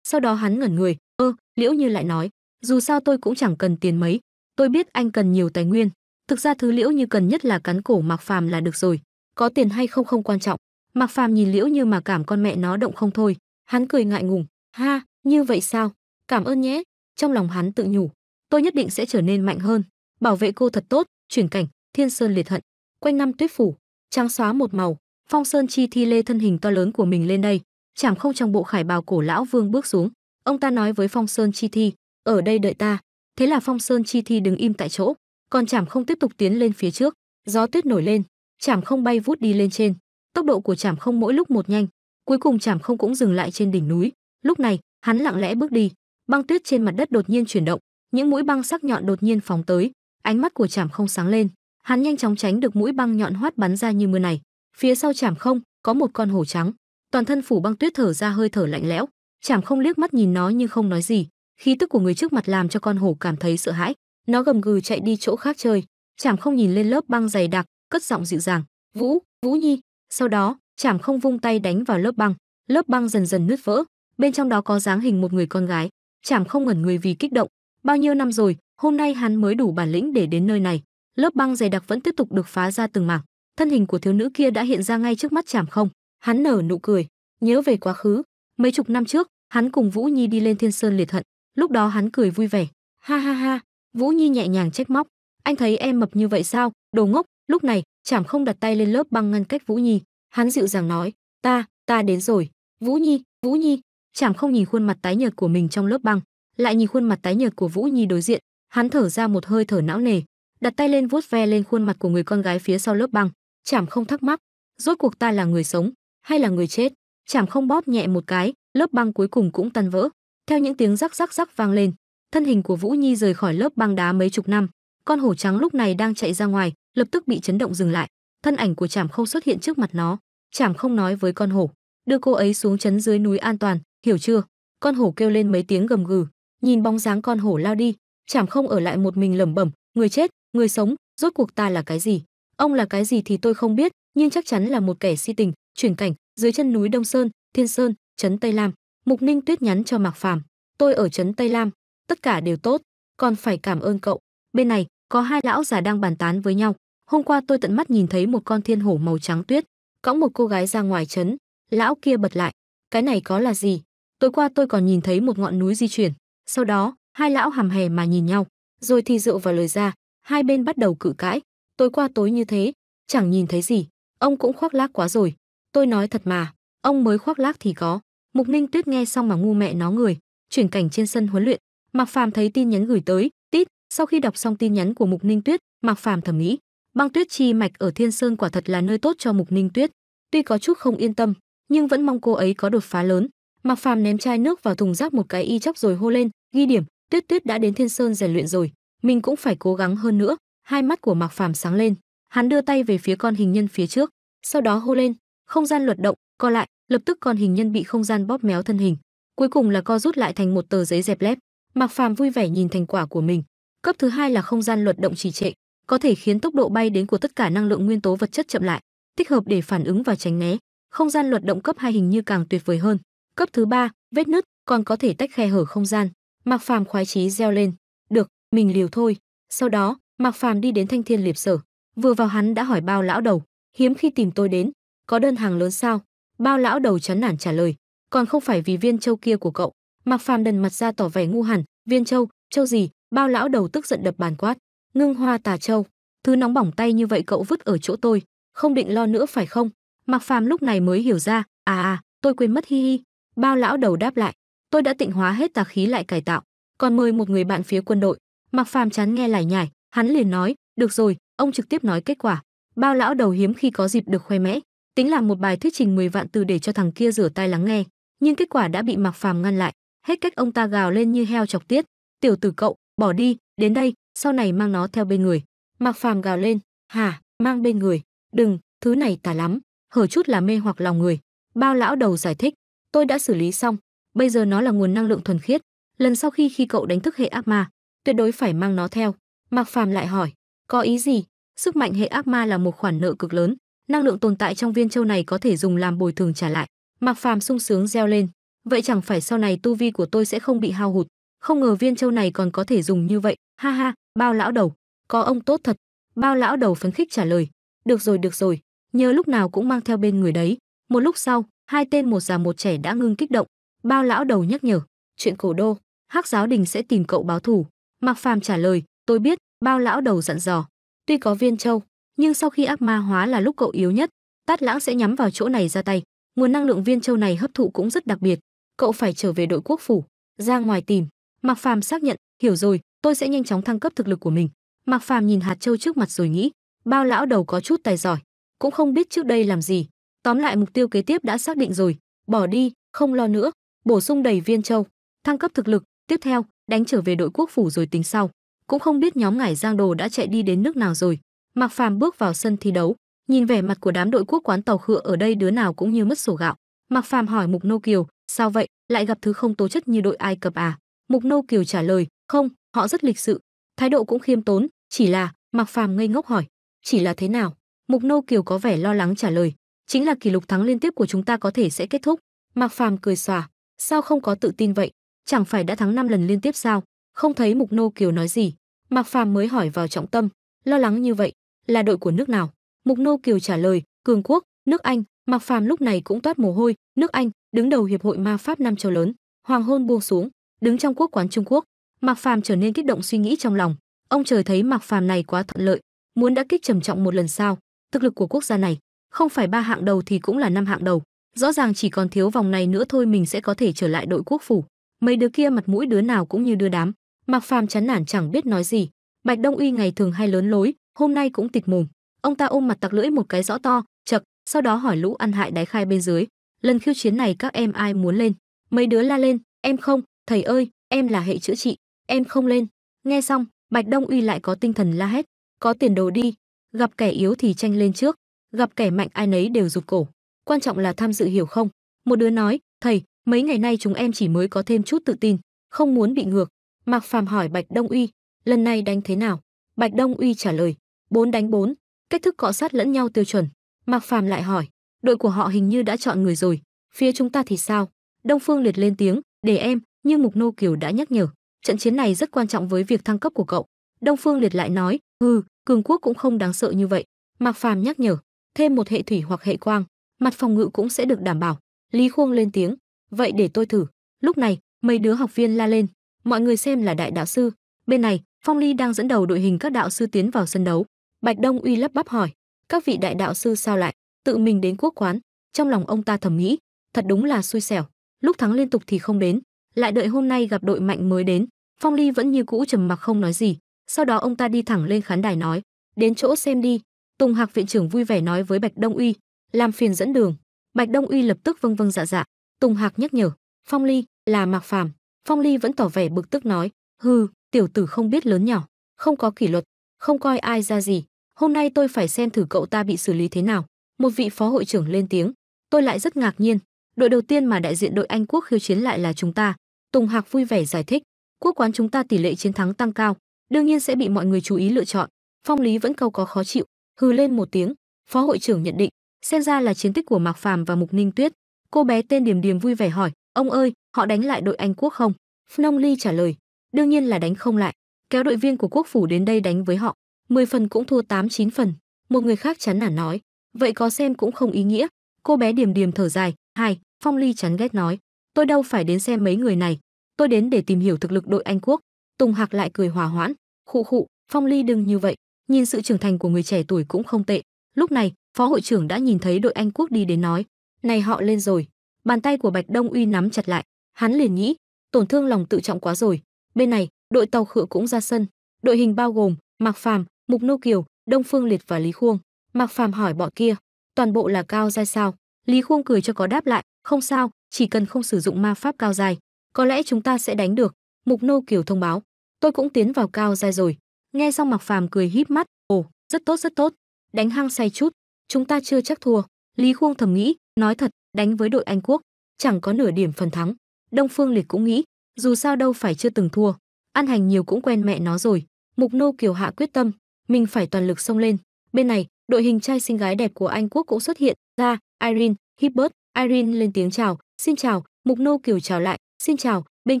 Speaker 1: sau đó hắn ngẩn người ơ liễu như lại nói dù sao tôi cũng chẳng cần tiền mấy tôi biết anh cần nhiều tài nguyên thực ra thứ liễu như cần nhất là cắn cổ mạc phàm là được rồi có tiền hay không không quan trọng mạc phàm nhìn liễu như mà cảm con mẹ nó động không thôi hắn cười ngại ngùng ha như vậy sao cảm ơn nhé trong lòng hắn tự nhủ tôi nhất định sẽ trở nên mạnh hơn bảo vệ cô thật tốt chuyển cảnh thiên sơn liệt hận quanh năm tuyết phủ trắng xóa một màu phong sơn chi thi lê thân hình to lớn của mình lên đây chảm không trong bộ khải bào cổ lão vương bước xuống ông ta nói với phong sơn chi thi ở đây đợi ta thế là phong sơn chi thi đứng im tại chỗ còn chảm không tiếp tục tiến lên phía trước gió tuyết nổi lên chảm không bay vút đi lên trên tốc độ của chảm không mỗi lúc một nhanh cuối cùng chảm không cũng dừng lại trên đỉnh núi lúc này hắn lặng lẽ bước đi băng tuyết trên mặt đất đột nhiên chuyển động những mũi băng sắc nhọn đột nhiên phóng tới ánh mắt của chảm không sáng lên hắn nhanh chóng tránh được mũi băng nhọn hoắt bắn ra như mưa này phía sau chảm không có một con hổ trắng toàn thân phủ băng tuyết thở ra hơi thở lạnh lẽo chảm không liếc mắt nhìn nó nhưng không nói gì khí tức của người trước mặt làm cho con hổ cảm thấy sợ hãi nó gầm gừ chạy đi chỗ khác chơi chảm không nhìn lên lớp băng dày đặc cất giọng dịu dàng vũ vũ nhi sau đó chảm không vung tay đánh vào lớp băng lớp băng dần dần nứt vỡ bên trong đó có dáng hình một người con gái chảm không ngẩn người vì kích động bao nhiêu năm rồi hôm nay hắn mới đủ bản lĩnh để đến nơi này lớp băng dày đặc vẫn tiếp tục được phá ra từng mảng thân hình của thiếu nữ kia đã hiện ra ngay trước mắt chảm không Hắn nở nụ cười, nhớ về quá khứ, mấy chục năm trước, hắn cùng Vũ Nhi đi lên Thiên Sơn Liệt Hận, lúc đó hắn cười vui vẻ, ha ha ha, Vũ Nhi nhẹ nhàng trách móc, anh thấy em mập như vậy sao, đồ ngốc, lúc này, chảm không đặt tay lên lớp băng ngăn cách Vũ Nhi, hắn dịu dàng nói, ta, ta đến rồi, Vũ Nhi, Vũ Nhi, chảm không nhìn khuôn mặt tái nhợt của mình trong lớp băng, lại nhìn khuôn mặt tái nhợt của Vũ Nhi đối diện, hắn thở ra một hơi thở não nề, đặt tay lên vuốt ve lên khuôn mặt của người con gái phía sau lớp băng, chảm không thắc mắc, rốt cuộc ta là người sống hay là người chết chảm không bóp nhẹ một cái lớp băng cuối cùng cũng tan vỡ theo những tiếng rắc rắc rắc vang lên thân hình của vũ nhi rời khỏi lớp băng đá mấy chục năm con hổ trắng lúc này đang chạy ra ngoài lập tức bị chấn động dừng lại thân ảnh của chảm không xuất hiện trước mặt nó chảm không nói với con hổ đưa cô ấy xuống chấn dưới núi an toàn hiểu chưa con hổ kêu lên mấy tiếng gầm gừ nhìn bóng dáng con hổ lao đi chảm không ở lại một mình lẩm bẩm người chết người sống rốt cuộc ta là cái gì ông là cái gì thì tôi không biết nhưng chắc chắn là một kẻ si tình chuyển cảnh dưới chân núi đông sơn thiên sơn trấn tây lam mục ninh tuyết nhắn cho mạc phàm tôi ở trấn tây lam tất cả đều tốt còn phải cảm ơn cậu bên này có hai lão già đang bàn tán với nhau hôm qua tôi tận mắt nhìn thấy một con thiên hổ màu trắng tuyết cõng một cô gái ra ngoài trấn lão kia bật lại cái này có là gì tối qua tôi còn nhìn thấy một ngọn núi di chuyển sau đó hai lão hàm hè mà nhìn nhau rồi thì rượu vào lời ra hai bên bắt đầu cự cãi tối qua tối như thế chẳng nhìn thấy gì ông cũng khoác lác quá rồi tôi nói thật mà ông mới khoác lác thì có mục ninh tuyết nghe xong mà ngu mẹ nó người chuyển cảnh trên sân huấn luyện mạc phàm thấy tin nhắn gửi tới tít sau khi đọc xong tin nhắn của mục ninh tuyết mạc phàm thầm nghĩ băng tuyết chi mạch ở thiên sơn quả thật là nơi tốt cho mục ninh tuyết tuy có chút không yên tâm nhưng vẫn mong cô ấy có đột phá lớn mạc phàm ném chai nước vào thùng rác một cái y chóc rồi hô lên ghi điểm tuyết tuyết đã đến thiên sơn rèn luyện rồi mình cũng phải cố gắng hơn nữa hai mắt của mạc phàm sáng lên hắn đưa tay về phía con hình nhân phía trước sau đó hô lên không gian luật động, co lại, lập tức con hình nhân bị không gian bóp méo thân hình, cuối cùng là co rút lại thành một tờ giấy dẹp lép. Mạc Phàm vui vẻ nhìn thành quả của mình. Cấp thứ hai là không gian luật động trì trệ, có thể khiến tốc độ bay đến của tất cả năng lượng nguyên tố vật chất chậm lại, tích hợp để phản ứng và tránh né. Không gian luật động cấp hai hình như càng tuyệt vời hơn. Cấp thứ ba, vết nứt, còn có thể tách khe hở không gian. Mạc Phàm khoái chí reo lên, "Được, mình liều thôi." Sau đó, Mạc Phàm đi đến Thanh Thiên Liệp Sở. Vừa vào hắn đã hỏi bao lão đầu, hiếm khi tìm tôi đến, có đơn hàng lớn sao bao lão đầu chán nản trả lời còn không phải vì viên châu kia của cậu mặc phàm đần mặt ra tỏ vẻ ngu hẳn viên châu châu gì bao lão đầu tức giận đập bàn quát ngưng hoa tà châu thứ nóng bỏng tay như vậy cậu vứt ở chỗ tôi không định lo nữa phải không mặc phàm lúc này mới hiểu ra à à tôi quên mất hi hi bao lão đầu đáp lại tôi đã tịnh hóa hết tà khí lại cải tạo còn mời một người bạn phía quân đội mặc phàm chán nghe lải nhải hắn liền nói được rồi ông trực tiếp nói kết quả bao lão đầu hiếm khi có dịp được khoe mẽ Tính làm một bài thuyết trình 10 vạn từ để cho thằng kia rửa tai lắng nghe, nhưng kết quả đã bị Mạc Phàm ngăn lại, hết cách ông ta gào lên như heo chọc tiết, "Tiểu tử cậu, bỏ đi, đến đây, sau này mang nó theo bên người." Mạc Phàm gào lên, "Hả, mang bên người? Đừng, thứ này tà lắm, hở chút là mê hoặc lòng người." Bao lão đầu giải thích, "Tôi đã xử lý xong, bây giờ nó là nguồn năng lượng thuần khiết, lần sau khi khi cậu đánh thức hệ ác ma, tuyệt đối phải mang nó theo." Mạc Phàm lại hỏi, "Có ý gì? Sức mạnh hệ ác ma là một khoản nợ cực lớn, năng lượng tồn tại trong viên châu này có thể dùng làm bồi thường trả lại mạc phàm sung sướng reo lên vậy chẳng phải sau này tu vi của tôi sẽ không bị hao hụt không ngờ viên châu này còn có thể dùng như vậy ha ha bao lão đầu có ông tốt thật bao lão đầu phấn khích trả lời được rồi được rồi nhớ lúc nào cũng mang theo bên người đấy một lúc sau hai tên một già một trẻ đã ngưng kích động bao lão đầu nhắc nhở chuyện cổ đô hắc giáo đình sẽ tìm cậu báo thù mạc phàm trả lời tôi biết bao lão đầu dặn dò tuy có viên châu nhưng sau khi ác ma hóa là lúc cậu yếu nhất tát lãng sẽ nhắm vào chỗ này ra tay nguồn năng lượng viên châu này hấp thụ cũng rất đặc biệt cậu phải trở về đội quốc phủ ra ngoài tìm Mặc phàm xác nhận hiểu rồi tôi sẽ nhanh chóng thăng cấp thực lực của mình Mặc phàm nhìn hạt châu trước mặt rồi nghĩ bao lão đầu có chút tài giỏi cũng không biết trước đây làm gì tóm lại mục tiêu kế tiếp đã xác định rồi bỏ đi không lo nữa bổ sung đầy viên châu thăng cấp thực lực tiếp theo đánh trở về đội quốc phủ rồi tính sau cũng không biết nhóm ngải giang đồ đã chạy đi đến nước nào rồi Mạc Phàm bước vào sân thi đấu, nhìn vẻ mặt của đám đội quốc quán tàu khựa ở đây đứa nào cũng như mất sổ gạo. Mạc Phàm hỏi Mục Nô Kiều, sao vậy, lại gặp thứ không tố chất như đội Ai Cập à? Mục Nô Kiều trả lời, không, họ rất lịch sự, thái độ cũng khiêm tốn, chỉ là, Mạc Phàm ngây ngốc hỏi, chỉ là thế nào? Mục Nô Kiều có vẻ lo lắng trả lời, chính là kỷ lục thắng liên tiếp của chúng ta có thể sẽ kết thúc. Mạc Phàm cười xòa, sao không có tự tin vậy? Chẳng phải đã thắng 5 lần liên tiếp sao? Không thấy Mục Nô Kiều nói gì, Mạc Phàm mới hỏi vào trọng tâm, lo lắng như vậy, là đội của nước nào? Mục Nô Kiều trả lời, Cường Quốc, nước Anh. Mạc Phàm lúc này cũng toát mồ hôi, nước Anh, đứng đầu hiệp hội ma pháp năm châu lớn. Hoàng hôn buông xuống, đứng trong quốc quán Trung Quốc, Mạc Phàm trở nên kích động suy nghĩ trong lòng. Ông trời thấy Mạc Phàm này quá thuận lợi, muốn đã kích trầm trọng một lần sao? Thực lực của quốc gia này, không phải ba hạng đầu thì cũng là năm hạng đầu. Rõ ràng chỉ còn thiếu vòng này nữa thôi mình sẽ có thể trở lại đội quốc phủ. Mấy đứa kia mặt mũi đứa nào cũng như đưa đám. Mạc Phàm chán nản chẳng biết nói gì. Bạch Đông Uy ngày thường hay lớn lối, hôm nay cũng tịt mồm ông ta ôm mặt tặc lưỡi một cái rõ to chật sau đó hỏi lũ ăn hại đái khai bên dưới lần khiêu chiến này các em ai muốn lên mấy đứa la lên em không thầy ơi em là hệ chữa trị em không lên nghe xong bạch đông uy lại có tinh thần la hét có tiền đồ đi gặp kẻ yếu thì tranh lên trước gặp kẻ mạnh ai nấy đều rụt cổ quan trọng là tham dự hiểu không một đứa nói thầy mấy ngày nay chúng em chỉ mới có thêm chút tự tin không muốn bị ngược mạc phàm hỏi bạch đông uy lần này đánh thế nào bạch đông uy trả lời 4 đánh 4, cách thức cọ sát lẫn nhau tiêu chuẩn. Mạc Phàm lại hỏi, đội của họ hình như đã chọn người rồi, phía chúng ta thì sao? Đông Phương liệt lên tiếng, để em, như Mục Nô Kiều đã nhắc nhở, trận chiến này rất quan trọng với việc thăng cấp của cậu. Đông Phương liệt lại nói, ừ cường quốc cũng không đáng sợ như vậy. Mạc Phàm nhắc nhở, thêm một hệ thủy hoặc hệ quang, mặt phòng ngự cũng sẽ được đảm bảo. Lý Khuông lên tiếng, vậy để tôi thử. Lúc này, mấy đứa học viên la lên, mọi người xem là đại đạo sư. Bên này, Phong Ly đang dẫn đầu đội hình các đạo sư tiến vào sân đấu. Bạch Đông Uy lấp bắp hỏi, các vị đại đạo sư sao lại tự mình đến quốc quán? Trong lòng ông ta thầm nghĩ, thật đúng là xui xẻo, lúc thắng liên tục thì không đến, lại đợi hôm nay gặp đội mạnh mới đến. Phong Ly vẫn như cũ trầm mặc không nói gì, sau đó ông ta đi thẳng lên khán đài nói, đến chỗ xem đi. Tùng Hạc viện trưởng vui vẻ nói với Bạch Đông Uy, làm phiền dẫn đường. Bạch Đông Uy lập tức vâng vâng dạ dạ, Tùng Hạc nhắc nhở, Phong Ly là Mạc Phàm. Phong Ly vẫn tỏ vẻ bực tức nói, hừ, tiểu tử không biết lớn nhỏ, không có kỷ luật, không coi ai ra gì, hôm nay tôi phải xem thử cậu ta bị xử lý thế nào một vị phó hội trưởng lên tiếng tôi lại rất ngạc nhiên đội đầu tiên mà đại diện đội anh quốc khiêu chiến lại là chúng ta tùng hạc vui vẻ giải thích quốc quán chúng ta tỷ lệ chiến thắng tăng cao đương nhiên sẽ bị mọi người chú ý lựa chọn phong lý vẫn câu có khó chịu hừ lên một tiếng phó hội trưởng nhận định xem ra là chiến tích của mạc phàm và mục ninh tuyết cô bé tên điềm điềm vui vẻ hỏi ông ơi họ đánh lại đội anh quốc không phnom ly trả lời đương nhiên là đánh không lại kéo đội viên của quốc phủ đến đây đánh với họ 10 phần cũng thua 8 9 phần. Một người khác chán nản nói, vậy có xem cũng không ý nghĩa. Cô bé điềm điềm thở dài, hai, Phong Ly chán ghét nói, tôi đâu phải đến xem mấy người này, tôi đến để tìm hiểu thực lực đội Anh quốc. Tùng Hạc lại cười hòa hoãn, khụ khụ, Phong Ly đừng như vậy, nhìn sự trưởng thành của người trẻ tuổi cũng không tệ. Lúc này, phó hội trưởng đã nhìn thấy đội Anh quốc đi đến nói, này họ lên rồi. Bàn tay của Bạch Đông Uy nắm chặt lại, hắn liền nghĩ, tổn thương lòng tự trọng quá rồi. Bên này, đội tàu khựa cũng ra sân, đội hình bao gồm Mạc Phàm, Mục Nô Kiều, Đông Phương Liệt và Lý Khuông. Mạc Phàm hỏi bọn kia, toàn bộ là cao giai sao? Lý Khuông cười cho có đáp lại, không sao, chỉ cần không sử dụng ma pháp cao giai, có lẽ chúng ta sẽ đánh được. Mục Nô Kiều thông báo, tôi cũng tiến vào cao giai rồi. Nghe xong Mạc Phàm cười híp mắt, ồ, rất tốt rất tốt, đánh hăng say chút, chúng ta chưa chắc thua. Lý Khuông thầm nghĩ, nói thật, đánh với đội Anh quốc, chẳng có nửa điểm phần thắng. Đông Phương Liệt cũng nghĩ, dù sao đâu phải chưa từng thua, ăn hành nhiều cũng quen mẹ nó rồi. Mục Nô Kiều hạ quyết tâm, mình phải toàn lực xông lên. Bên này, đội hình trai xinh gái đẹp của Anh Quốc cũng xuất hiện ra, Irene, Hibbert, Irene lên tiếng chào, xin chào, Mục Nô Kiều chào lại, xin chào, bên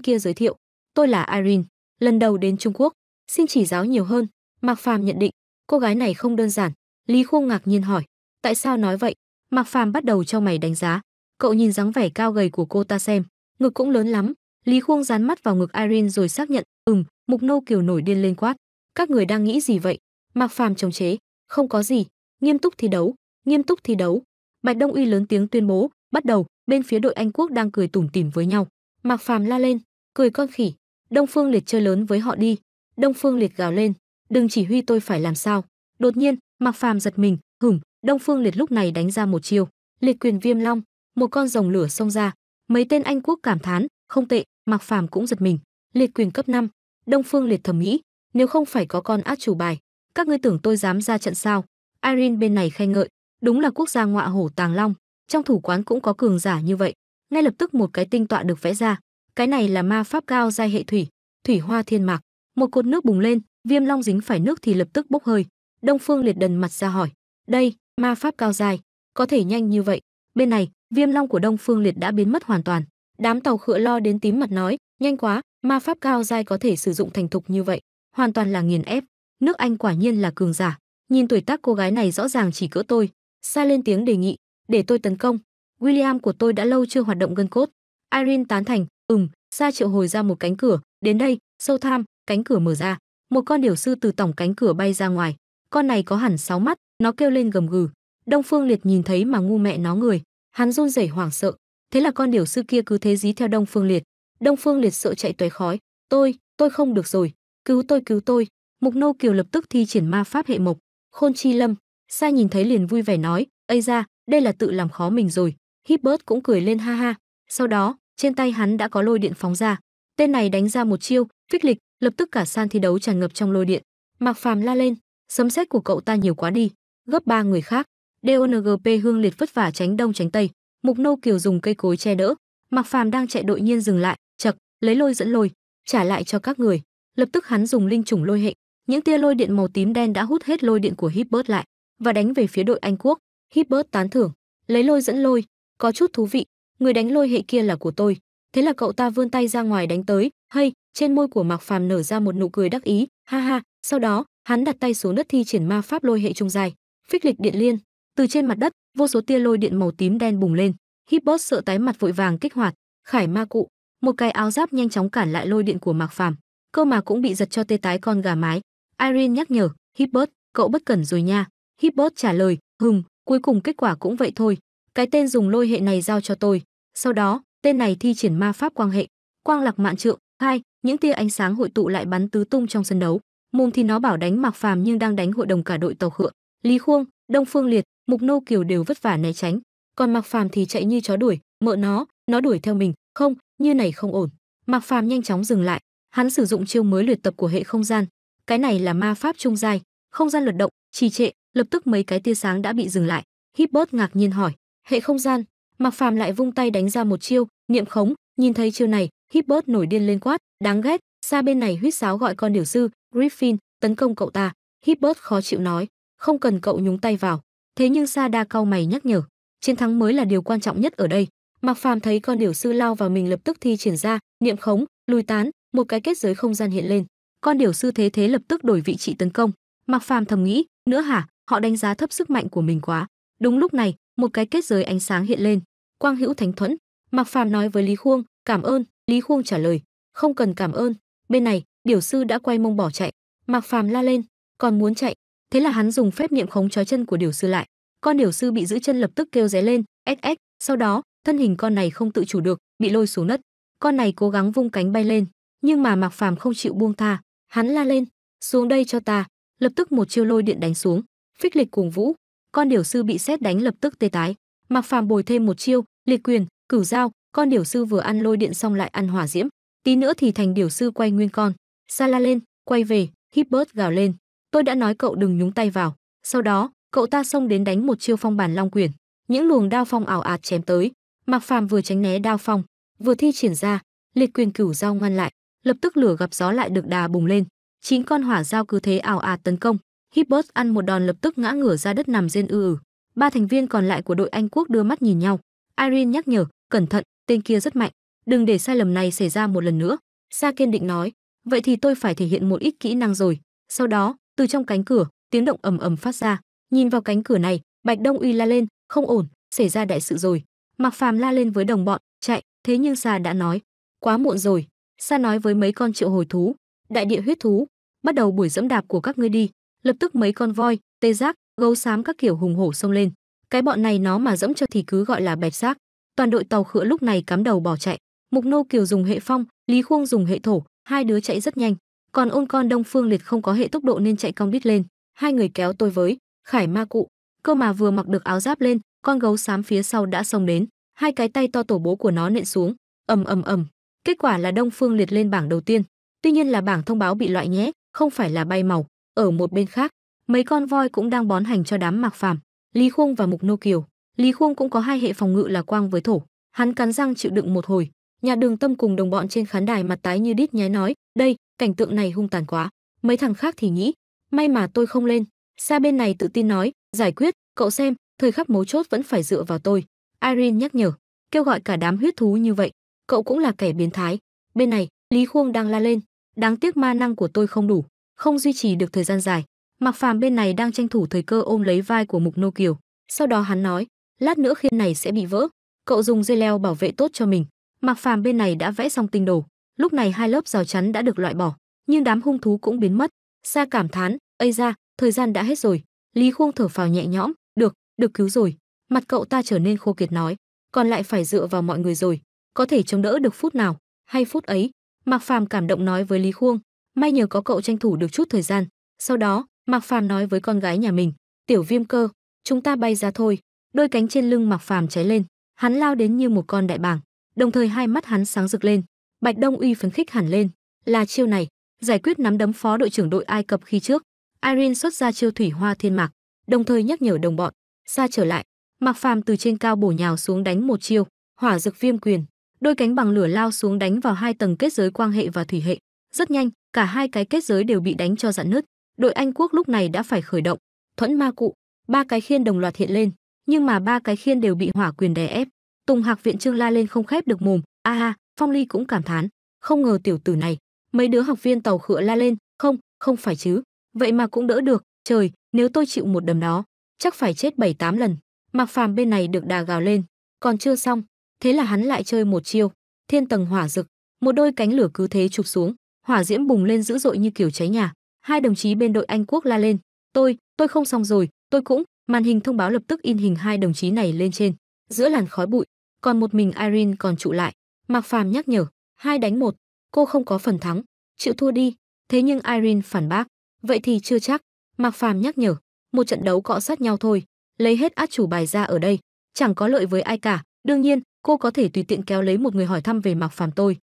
Speaker 1: kia giới thiệu, tôi là Irene, lần đầu đến Trung Quốc, xin chỉ giáo nhiều hơn. Mạc Phàm nhận định, cô gái này không đơn giản. Lý Khuông ngạc nhiên hỏi, tại sao nói vậy? Mạc Phàm bắt đầu cho mày đánh giá. Cậu nhìn dáng vẻ cao gầy của cô ta xem, ngực cũng lớn lắm. Lý Khuông dán mắt vào ngực Irene rồi xác nhận, ừm, Mục Nô Kiều nổi điên lên quát. Các người đang nghĩ gì vậy? Mạc Phàm chống chế, không có gì, nghiêm túc thi đấu, nghiêm túc thi đấu. Bạch Đông Uy lớn tiếng tuyên bố, bắt đầu, bên phía đội Anh quốc đang cười tủm tỉm với nhau. Mạc Phàm la lên, cười con khỉ, Đông Phương Liệt chơi lớn với họ đi. Đông Phương Liệt gào lên, đừng chỉ huy tôi phải làm sao. Đột nhiên, Mạc Phàm giật mình, hửng, Đông Phương Liệt lúc này đánh ra một chiêu, liệt quyền viêm long, một con rồng lửa xông ra. Mấy tên Anh quốc cảm thán, không tệ, Mạc Phàm cũng giật mình. Liệt quyền cấp 5, Đông Phương Liệt thầm nghĩ, nếu không phải có con át chủ bài, các ngươi tưởng tôi dám ra trận sao irene bên này khen ngợi đúng là quốc gia ngọa hổ tàng long trong thủ quán cũng có cường giả như vậy ngay lập tức một cái tinh tọa được vẽ ra cái này là ma pháp cao giai hệ thủy thủy hoa thiên mạc một cột nước bùng lên viêm long dính phải nước thì lập tức bốc hơi đông phương liệt đần mặt ra hỏi đây ma pháp cao giai có thể nhanh như vậy bên này viêm long của đông phương liệt đã biến mất hoàn toàn đám tàu khựa lo đến tím mặt nói nhanh quá ma pháp cao giai có thể sử dụng thành thục như vậy hoàn toàn là nghiền ép nước Anh quả nhiên là cường giả, nhìn tuổi tác cô gái này rõ ràng chỉ cỡ tôi, Sa lên tiếng đề nghị, để tôi tấn công. William của tôi đã lâu chưa hoạt động gân cốt. Irene tán thành, ừm, Sa triệu hồi ra một cánh cửa, đến đây, sâu tham, cánh cửa mở ra. Một con điểu sư từ tổng cánh cửa bay ra ngoài. Con này có hẳn sáu mắt, nó kêu lên gầm gừ. Đông Phương Liệt nhìn thấy mà ngu mẹ nó người, hắn run rẩy hoảng sợ. Thế là con điểu sư kia cứ thế dí theo Đông Phương Liệt. Đông Phương Liệt sợ chạy tuế khói, "Tôi, tôi không được rồi, cứu tôi, cứu tôi." Mục Nô Kiều lập tức thi triển ma pháp hệ mộc, Khôn Chi Lâm, Sa nhìn thấy liền vui vẻ nói, "Ây ra, đây là tự làm khó mình rồi." Hibbert cũng cười lên ha ha. Sau đó, trên tay hắn đã có lôi điện phóng ra. Tên này đánh ra một chiêu, phích lịch, lập tức cả san thi đấu tràn ngập trong lôi điện. Mạc Phàm la lên, sấm sét của cậu ta nhiều quá đi, gấp ba người khác. DONGP Hương Liệt vất vả tránh đông tránh tây, Mục Nô Kiều dùng cây cối che đỡ. Mạc Phàm đang chạy đội nhiên dừng lại, chật, lấy lôi dẫn lôi, trả lại cho các người. Lập tức hắn dùng linh chủng lôi hệ, những tia lôi điện màu tím đen đã hút hết lôi điện của Hibbert lại và đánh về phía đội Anh quốc. Hibbert tán thưởng, lấy lôi dẫn lôi, có chút thú vị, người đánh lôi hệ kia là của tôi. Thế là cậu ta vươn tay ra ngoài đánh tới, hay, trên môi của Mạc Phàm nở ra một nụ cười đắc ý, ha ha, sau đó, hắn đặt tay xuống đất thi triển ma pháp lôi hệ trung dài, phích lịch điện liên, từ trên mặt đất, vô số tia lôi điện màu tím đen bùng lên. Hibbert sợ tái mặt vội vàng kích hoạt, khải ma cụ, một cái áo giáp nhanh chóng cản lại lôi điện của Mạc Phàm, cơ mà cũng bị giật cho tê tái con gà mái, Irene nhắc nhở, Hibbert, cậu bất cẩn rồi nha. Hibbert trả lời, hừm, cuối cùng kết quả cũng vậy thôi. Cái tên dùng lôi hệ này giao cho tôi. Sau đó, tên này thi triển ma pháp quang hệ. Quang lạc mạn trượng, hai, những tia ánh sáng hội tụ lại bắn tứ tung trong sân đấu. Mồm thì nó bảo đánh Mạc Phàm nhưng đang đánh hội đồng cả đội tàu khựa. Lý Khuông, Đông Phương Liệt, Mục Nô Kiều đều vất vả né tránh, còn Mạc Phàm thì chạy như chó đuổi, mợ nó, nó đuổi theo mình, không, như này không ổn. Mạc Phàm nhanh chóng dừng lại, hắn sử dụng chiêu mới luyện tập của hệ không gian, cái này là ma pháp trung giai không gian luật động trì trệ lập tức mấy cái tia sáng đã bị dừng lại hibbert ngạc nhiên hỏi hệ không gian mặc phàm lại vung tay đánh ra một chiêu niệm khống nhìn thấy chiêu này hibbert nổi điên lên quát đáng ghét xa bên này huýt sáo gọi con điều sư griffin tấn công cậu ta hibbert khó chịu nói không cần cậu nhúng tay vào thế nhưng sa đa cau mày nhắc nhở chiến thắng mới là điều quan trọng nhất ở đây mặc phàm thấy con điều sư lao vào mình lập tức thi triển ra niệm khống lùi tán một cái kết giới không gian hiện lên con điều sư thế thế lập tức đổi vị trí tấn công mặc phàm thầm nghĩ nữa hả họ đánh giá thấp sức mạnh của mình quá đúng lúc này một cái kết giới ánh sáng hiện lên quang hữu thánh thuẫn mặc phàm nói với lý khuông cảm ơn lý khuông trả lời không cần cảm ơn bên này điều sư đã quay mông bỏ chạy mặc phàm la lên còn muốn chạy thế là hắn dùng phép niệm khống trói chân của điều sư lại con điều sư bị giữ chân lập tức kêu ré lên ss sau đó thân hình con này không tự chủ được bị lôi xuống đất con này cố gắng vung cánh bay lên nhưng mà mặc phàm không chịu buông tha Hắn la lên, xuống đây cho ta, lập tức một chiêu lôi điện đánh xuống, phích lịch cuồng vũ, con điểu sư bị xét đánh lập tức tê tái, Mạc Phàm bồi thêm một chiêu, liệt quyền, cửu dao, con điểu sư vừa ăn lôi điện xong lại ăn hỏa diễm, tí nữa thì thành điểu sư quay nguyên con, sa la lên, quay về, Hibbert gào lên, tôi đã nói cậu đừng nhúng tay vào, sau đó, cậu ta xông đến đánh một chiêu phong bản long quyền, những luồng đao phong ảo ạt chém tới, Mạc Phàm vừa tránh né đao phong, vừa thi triển ra, liệt quyền cửu dao ngăn lại, lập tức lửa gặp gió lại được đà bùng lên chín con hỏa dao cứ thế ảo ạt tấn công hippos ăn một đòn lập tức ngã ngửa ra đất nằm rên ư ử ba thành viên còn lại của đội anh quốc đưa mắt nhìn nhau irene nhắc nhở cẩn thận tên kia rất mạnh đừng để sai lầm này xảy ra một lần nữa sa kiên định nói vậy thì tôi phải thể hiện một ít kỹ năng rồi sau đó từ trong cánh cửa tiếng động ầm ầm phát ra nhìn vào cánh cửa này bạch đông uy la lên không ổn xảy ra đại sự rồi mạc phàm la lên với đồng bọn chạy thế nhưng sa đã nói quá muộn rồi xa nói với mấy con triệu hồi thú, đại địa huyết thú, bắt đầu buổi dẫm đạp của các ngươi đi. Lập tức mấy con voi, tê giác, gấu xám các kiểu hùng hổ xông lên. Cái bọn này nó mà dẫm cho thì cứ gọi là bẹp xác. Toàn đội tàu khựa lúc này cắm đầu bỏ chạy. Mục Nô Kiều dùng hệ phong, Lý Khuông dùng hệ thổ, hai đứa chạy rất nhanh. Còn ôn con Đông Phương Liệt không có hệ tốc độ nên chạy cong đít lên. Hai người kéo tôi với, khải ma cụ. Cơ mà vừa mặc được áo giáp lên, con gấu xám phía sau đã xông đến. Hai cái tay to tổ bố của nó nện xuống, ầm ầm ầm. Kết quả là Đông Phương Liệt lên bảng đầu tiên. Tuy nhiên là bảng thông báo bị loại nhé, không phải là bay màu. Ở một bên khác, mấy con voi cũng đang bón hành cho đám Mạc Phàm, Lý Khuông và Mục Nô Kiều. Lý Khuông cũng có hai hệ phòng ngự là quang với thổ, hắn cắn răng chịu đựng một hồi. Nhà Đường Tâm cùng đồng bọn trên khán đài mặt tái như đít nháy nói, "Đây, cảnh tượng này hung tàn quá." Mấy thằng khác thì nghĩ, "May mà tôi không lên." Sa bên này tự tin nói, "Giải quyết, cậu xem, thời khắc mấu chốt vẫn phải dựa vào tôi." Irene nhắc nhở, kêu gọi cả đám huyết thú như vậy, cậu cũng là kẻ biến thái. Bên này, Lý Khuông đang la lên, đáng tiếc ma năng của tôi không đủ, không duy trì được thời gian dài. Mạc Phàm bên này đang tranh thủ thời cơ ôm lấy vai của Mục Nô Kiều, sau đó hắn nói, lát nữa khiên này sẽ bị vỡ, cậu dùng dây leo bảo vệ tốt cho mình. Mạc Phàm bên này đã vẽ xong tinh đồ, lúc này hai lớp rào chắn đã được loại bỏ, nhưng đám hung thú cũng biến mất. Sa cảm thán, "Ây da, thời gian đã hết rồi." Lý Khuông thở phào nhẹ nhõm, "Được, được cứu rồi." Mặt cậu ta trở nên khô kiệt nói, "Còn lại phải dựa vào mọi người rồi." có thể chống đỡ được phút nào hay phút ấy mạc phàm cảm động nói với lý khuông may nhờ có cậu tranh thủ được chút thời gian sau đó mạc phàm nói với con gái nhà mình tiểu viêm cơ chúng ta bay ra thôi đôi cánh trên lưng mạc phàm cháy lên hắn lao đến như một con đại bàng đồng thời hai mắt hắn sáng rực lên bạch đông uy phấn khích hẳn lên là chiêu này giải quyết nắm đấm phó đội trưởng đội ai cập khi trước irene xuất ra chiêu thủy hoa thiên mạc đồng thời nhắc nhở đồng bọn xa trở lại mạc phàm từ trên cao bổ nhào xuống đánh một chiêu hỏa rực viêm quyền Đôi cánh bằng lửa lao xuống đánh vào hai tầng kết giới quang hệ và thủy hệ. Rất nhanh, cả hai cái kết giới đều bị đánh cho dạn nứt. Đội Anh quốc lúc này đã phải khởi động. Thuẫn ma cụ, ba cái khiên đồng loạt hiện lên, nhưng mà ba cái khiên đều bị hỏa quyền đè ép. Tùng Hạc viện trương la lên không khép được mồm, a ha, Phong Ly cũng cảm thán, không ngờ tiểu tử này, mấy đứa học viên tàu khựa la lên, không, không phải chứ, vậy mà cũng đỡ được, trời, nếu tôi chịu một đầm đó, chắc phải chết bảy tám lần. mặc Phàm bên này được đà gào lên, còn chưa xong, thế là hắn lại chơi một chiêu, thiên tầng hỏa rực, một đôi cánh lửa cứ thế chụp xuống, hỏa diễm bùng lên dữ dội như kiểu cháy nhà. Hai đồng chí bên đội Anh quốc la lên, "Tôi, tôi không xong rồi, tôi cũng." Màn hình thông báo lập tức in hình hai đồng chí này lên trên. Giữa làn khói bụi, còn một mình Irene còn trụ lại. Mạc Phàm nhắc nhở, "Hai đánh một, cô không có phần thắng, chịu thua đi." Thế nhưng Irene phản bác, "Vậy thì chưa chắc." Mạc Phàm nhắc nhở, "Một trận đấu cọ sát nhau thôi, lấy hết át chủ bài ra ở đây, chẳng có lợi với ai cả." Đương nhiên, cô có thể tùy tiện kéo lấy một người hỏi thăm về Mạc Phàm tôi.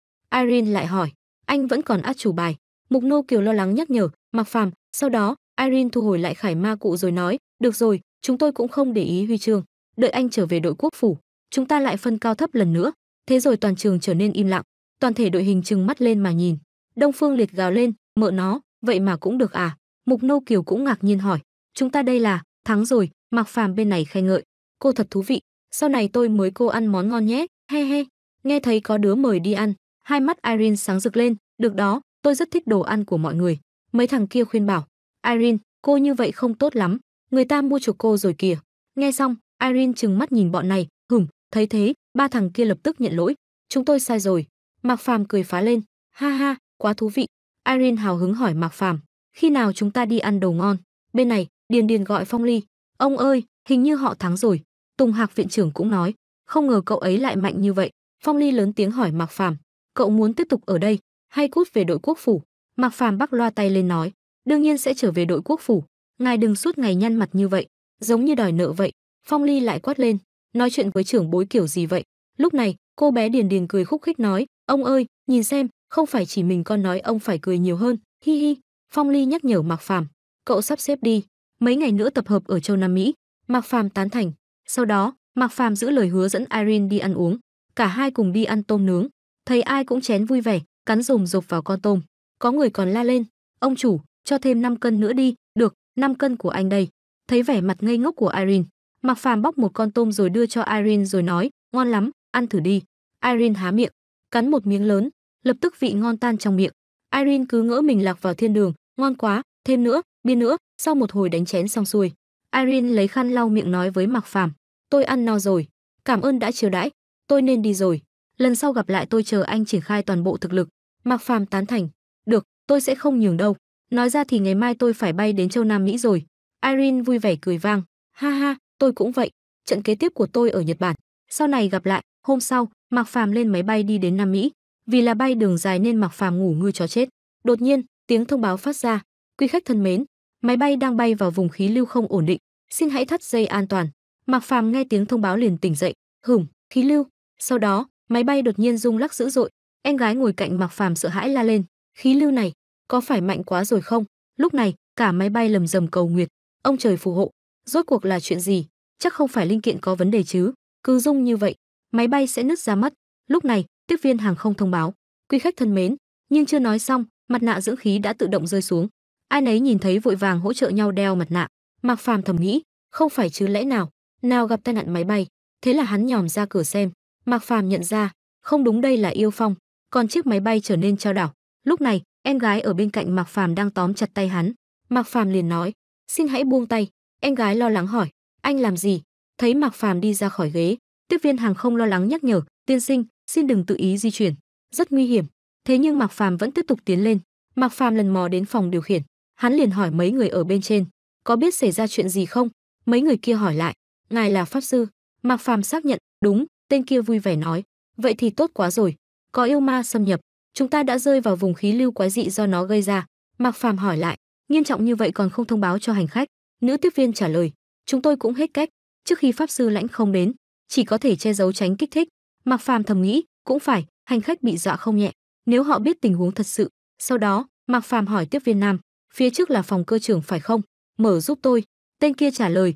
Speaker 1: Irene lại hỏi, anh vẫn còn át chủ bài. Mục Nô Kiều lo lắng nhắc nhở, Mạc Phàm, sau đó Irene thu hồi lại khải ma cụ rồi nói, được rồi, chúng tôi cũng không để ý huy chương, đợi anh trở về đội quốc phủ, chúng ta lại phân cao thấp lần nữa. Thế rồi toàn trường trở nên im lặng, toàn thể đội hình trừng mắt lên mà nhìn. Đông Phương Liệt gào lên, mợ nó, vậy mà cũng được à? Mục Nô Kiều cũng ngạc nhiên hỏi, chúng ta đây là thắng rồi, Mạc Phàm bên này khen ngợi, cô thật thú vị, sau này tôi mới cô ăn món ngon nhé, he he. Nghe thấy có đứa mời đi ăn, hai mắt Irene sáng rực lên, được đó, tôi rất thích đồ ăn của mọi người. Mấy thằng kia khuyên bảo, Irene, cô như vậy không tốt lắm, người ta mua chuộc cô rồi kìa. Nghe xong, Irene chừng mắt nhìn bọn này, hửm, thấy thế, ba thằng kia lập tức nhận lỗi. Chúng tôi sai rồi. Mạc Phàm cười phá lên, ha ha, quá thú vị. Irene hào hứng hỏi Mạc Phàm, khi nào chúng ta đi ăn đồ ngon? Bên này, Điền Điền gọi Phong Ly, ông ơi, hình như họ thắng rồi. Tùng Hạc viện trưởng cũng nói, không ngờ cậu ấy lại mạnh như vậy. Phong Ly lớn tiếng hỏi Mạc Phàm, cậu muốn tiếp tục ở đây hay cút về đội quốc phủ? Mạc Phàm bắc loa tay lên nói, đương nhiên sẽ trở về đội quốc phủ. Ngài đừng suốt ngày nhăn mặt như vậy, giống như đòi nợ vậy. Phong Ly lại quát lên, nói chuyện với trưởng bối kiểu gì vậy? Lúc này, cô bé Điền Điền cười khúc khích nói, ông ơi, nhìn xem, không phải chỉ mình con nói ông phải cười nhiều hơn, hi hi. Phong Ly nhắc nhở Mạc Phàm, cậu sắp xếp đi, mấy ngày nữa tập hợp ở châu Nam Mỹ. Mạc Phàm tán thành, sau đó, Mạc Phàm giữ lời hứa dẫn Irene đi ăn uống, cả hai cùng đi ăn tôm nướng, thấy ai cũng chén vui vẻ, cắn rồm rộp vào con tôm. Có người còn la lên, "Ông chủ, cho thêm 5 cân nữa đi, được, 5 cân của anh đây." Thấy vẻ mặt ngây ngốc của Irene, Mạc Phàm bóc một con tôm rồi đưa cho Irene rồi nói, "Ngon lắm, ăn thử đi." Irene há miệng, cắn một miếng lớn, lập tức vị ngon tan trong miệng. Irene cứ ngỡ mình lạc vào thiên đường, ngon quá, thêm nữa, bia nữa, sau một hồi đánh chén xong xuôi. Irene lấy khăn lau miệng nói với Mạc Phàm, tôi ăn no rồi cảm ơn đã chiều đãi tôi nên đi rồi lần sau gặp lại tôi chờ anh triển khai toàn bộ thực lực mạc phàm tán thành được tôi sẽ không nhường đâu nói ra thì ngày mai tôi phải bay đến châu nam mỹ rồi irene vui vẻ cười vang ha ha tôi cũng vậy trận kế tiếp của tôi ở nhật bản sau này gặp lại hôm sau mạc phàm lên máy bay đi đến nam mỹ vì là bay đường dài nên mạc phàm ngủ ngư chó chết đột nhiên tiếng thông báo phát ra quý khách thân mến máy bay đang bay vào vùng khí lưu không ổn định xin hãy thắt dây an toàn Mạc Phàm nghe tiếng thông báo liền tỉnh dậy, hửng, khí lưu. Sau đó, máy bay đột nhiên rung lắc dữ dội, em gái ngồi cạnh Mạc Phàm sợ hãi la lên, khí lưu này có phải mạnh quá rồi không? Lúc này, cả máy bay lầm rầm cầu nguyệt, ông trời phù hộ, rốt cuộc là chuyện gì? Chắc không phải linh kiện có vấn đề chứ? Cứ rung như vậy, máy bay sẽ nứt ra mất. Lúc này, tiếp viên hàng không thông báo, quý khách thân mến, nhưng chưa nói xong, mặt nạ dưỡng khí đã tự động rơi xuống. Ai nấy nhìn thấy vội vàng hỗ trợ nhau đeo mặt nạ. Mạc Phàm thầm nghĩ, không phải chứ lẽ nào nào gặp tai nạn máy bay thế là hắn nhòm ra cửa xem mạc phàm nhận ra không đúng đây là yêu phong còn chiếc máy bay trở nên trao đảo lúc này em gái ở bên cạnh mạc phàm đang tóm chặt tay hắn mạc phàm liền nói xin hãy buông tay em gái lo lắng hỏi anh làm gì thấy mạc phàm đi ra khỏi ghế tiếp viên hàng không lo lắng nhắc nhở tiên sinh xin đừng tự ý di chuyển rất nguy hiểm thế nhưng mạc phàm vẫn tiếp tục tiến lên mạc phàm lần mò đến phòng điều khiển hắn liền hỏi mấy người ở bên trên có biết xảy ra chuyện gì không mấy người kia hỏi lại ngài là pháp sư mạc phàm xác nhận đúng tên kia vui vẻ nói vậy thì tốt quá rồi có yêu ma xâm nhập chúng ta đã rơi vào vùng khí lưu quái dị do nó gây ra mạc phàm hỏi lại nghiêm trọng như vậy còn không thông báo cho hành khách nữ tiếp viên trả lời chúng tôi cũng hết cách trước khi pháp sư lãnh không đến chỉ có thể che giấu tránh kích thích mạc phàm thầm nghĩ cũng phải hành khách bị dọa không nhẹ nếu họ biết tình huống thật sự sau đó mạc phàm hỏi tiếp viên nam phía trước là phòng cơ trưởng phải không mở giúp tôi tên kia trả lời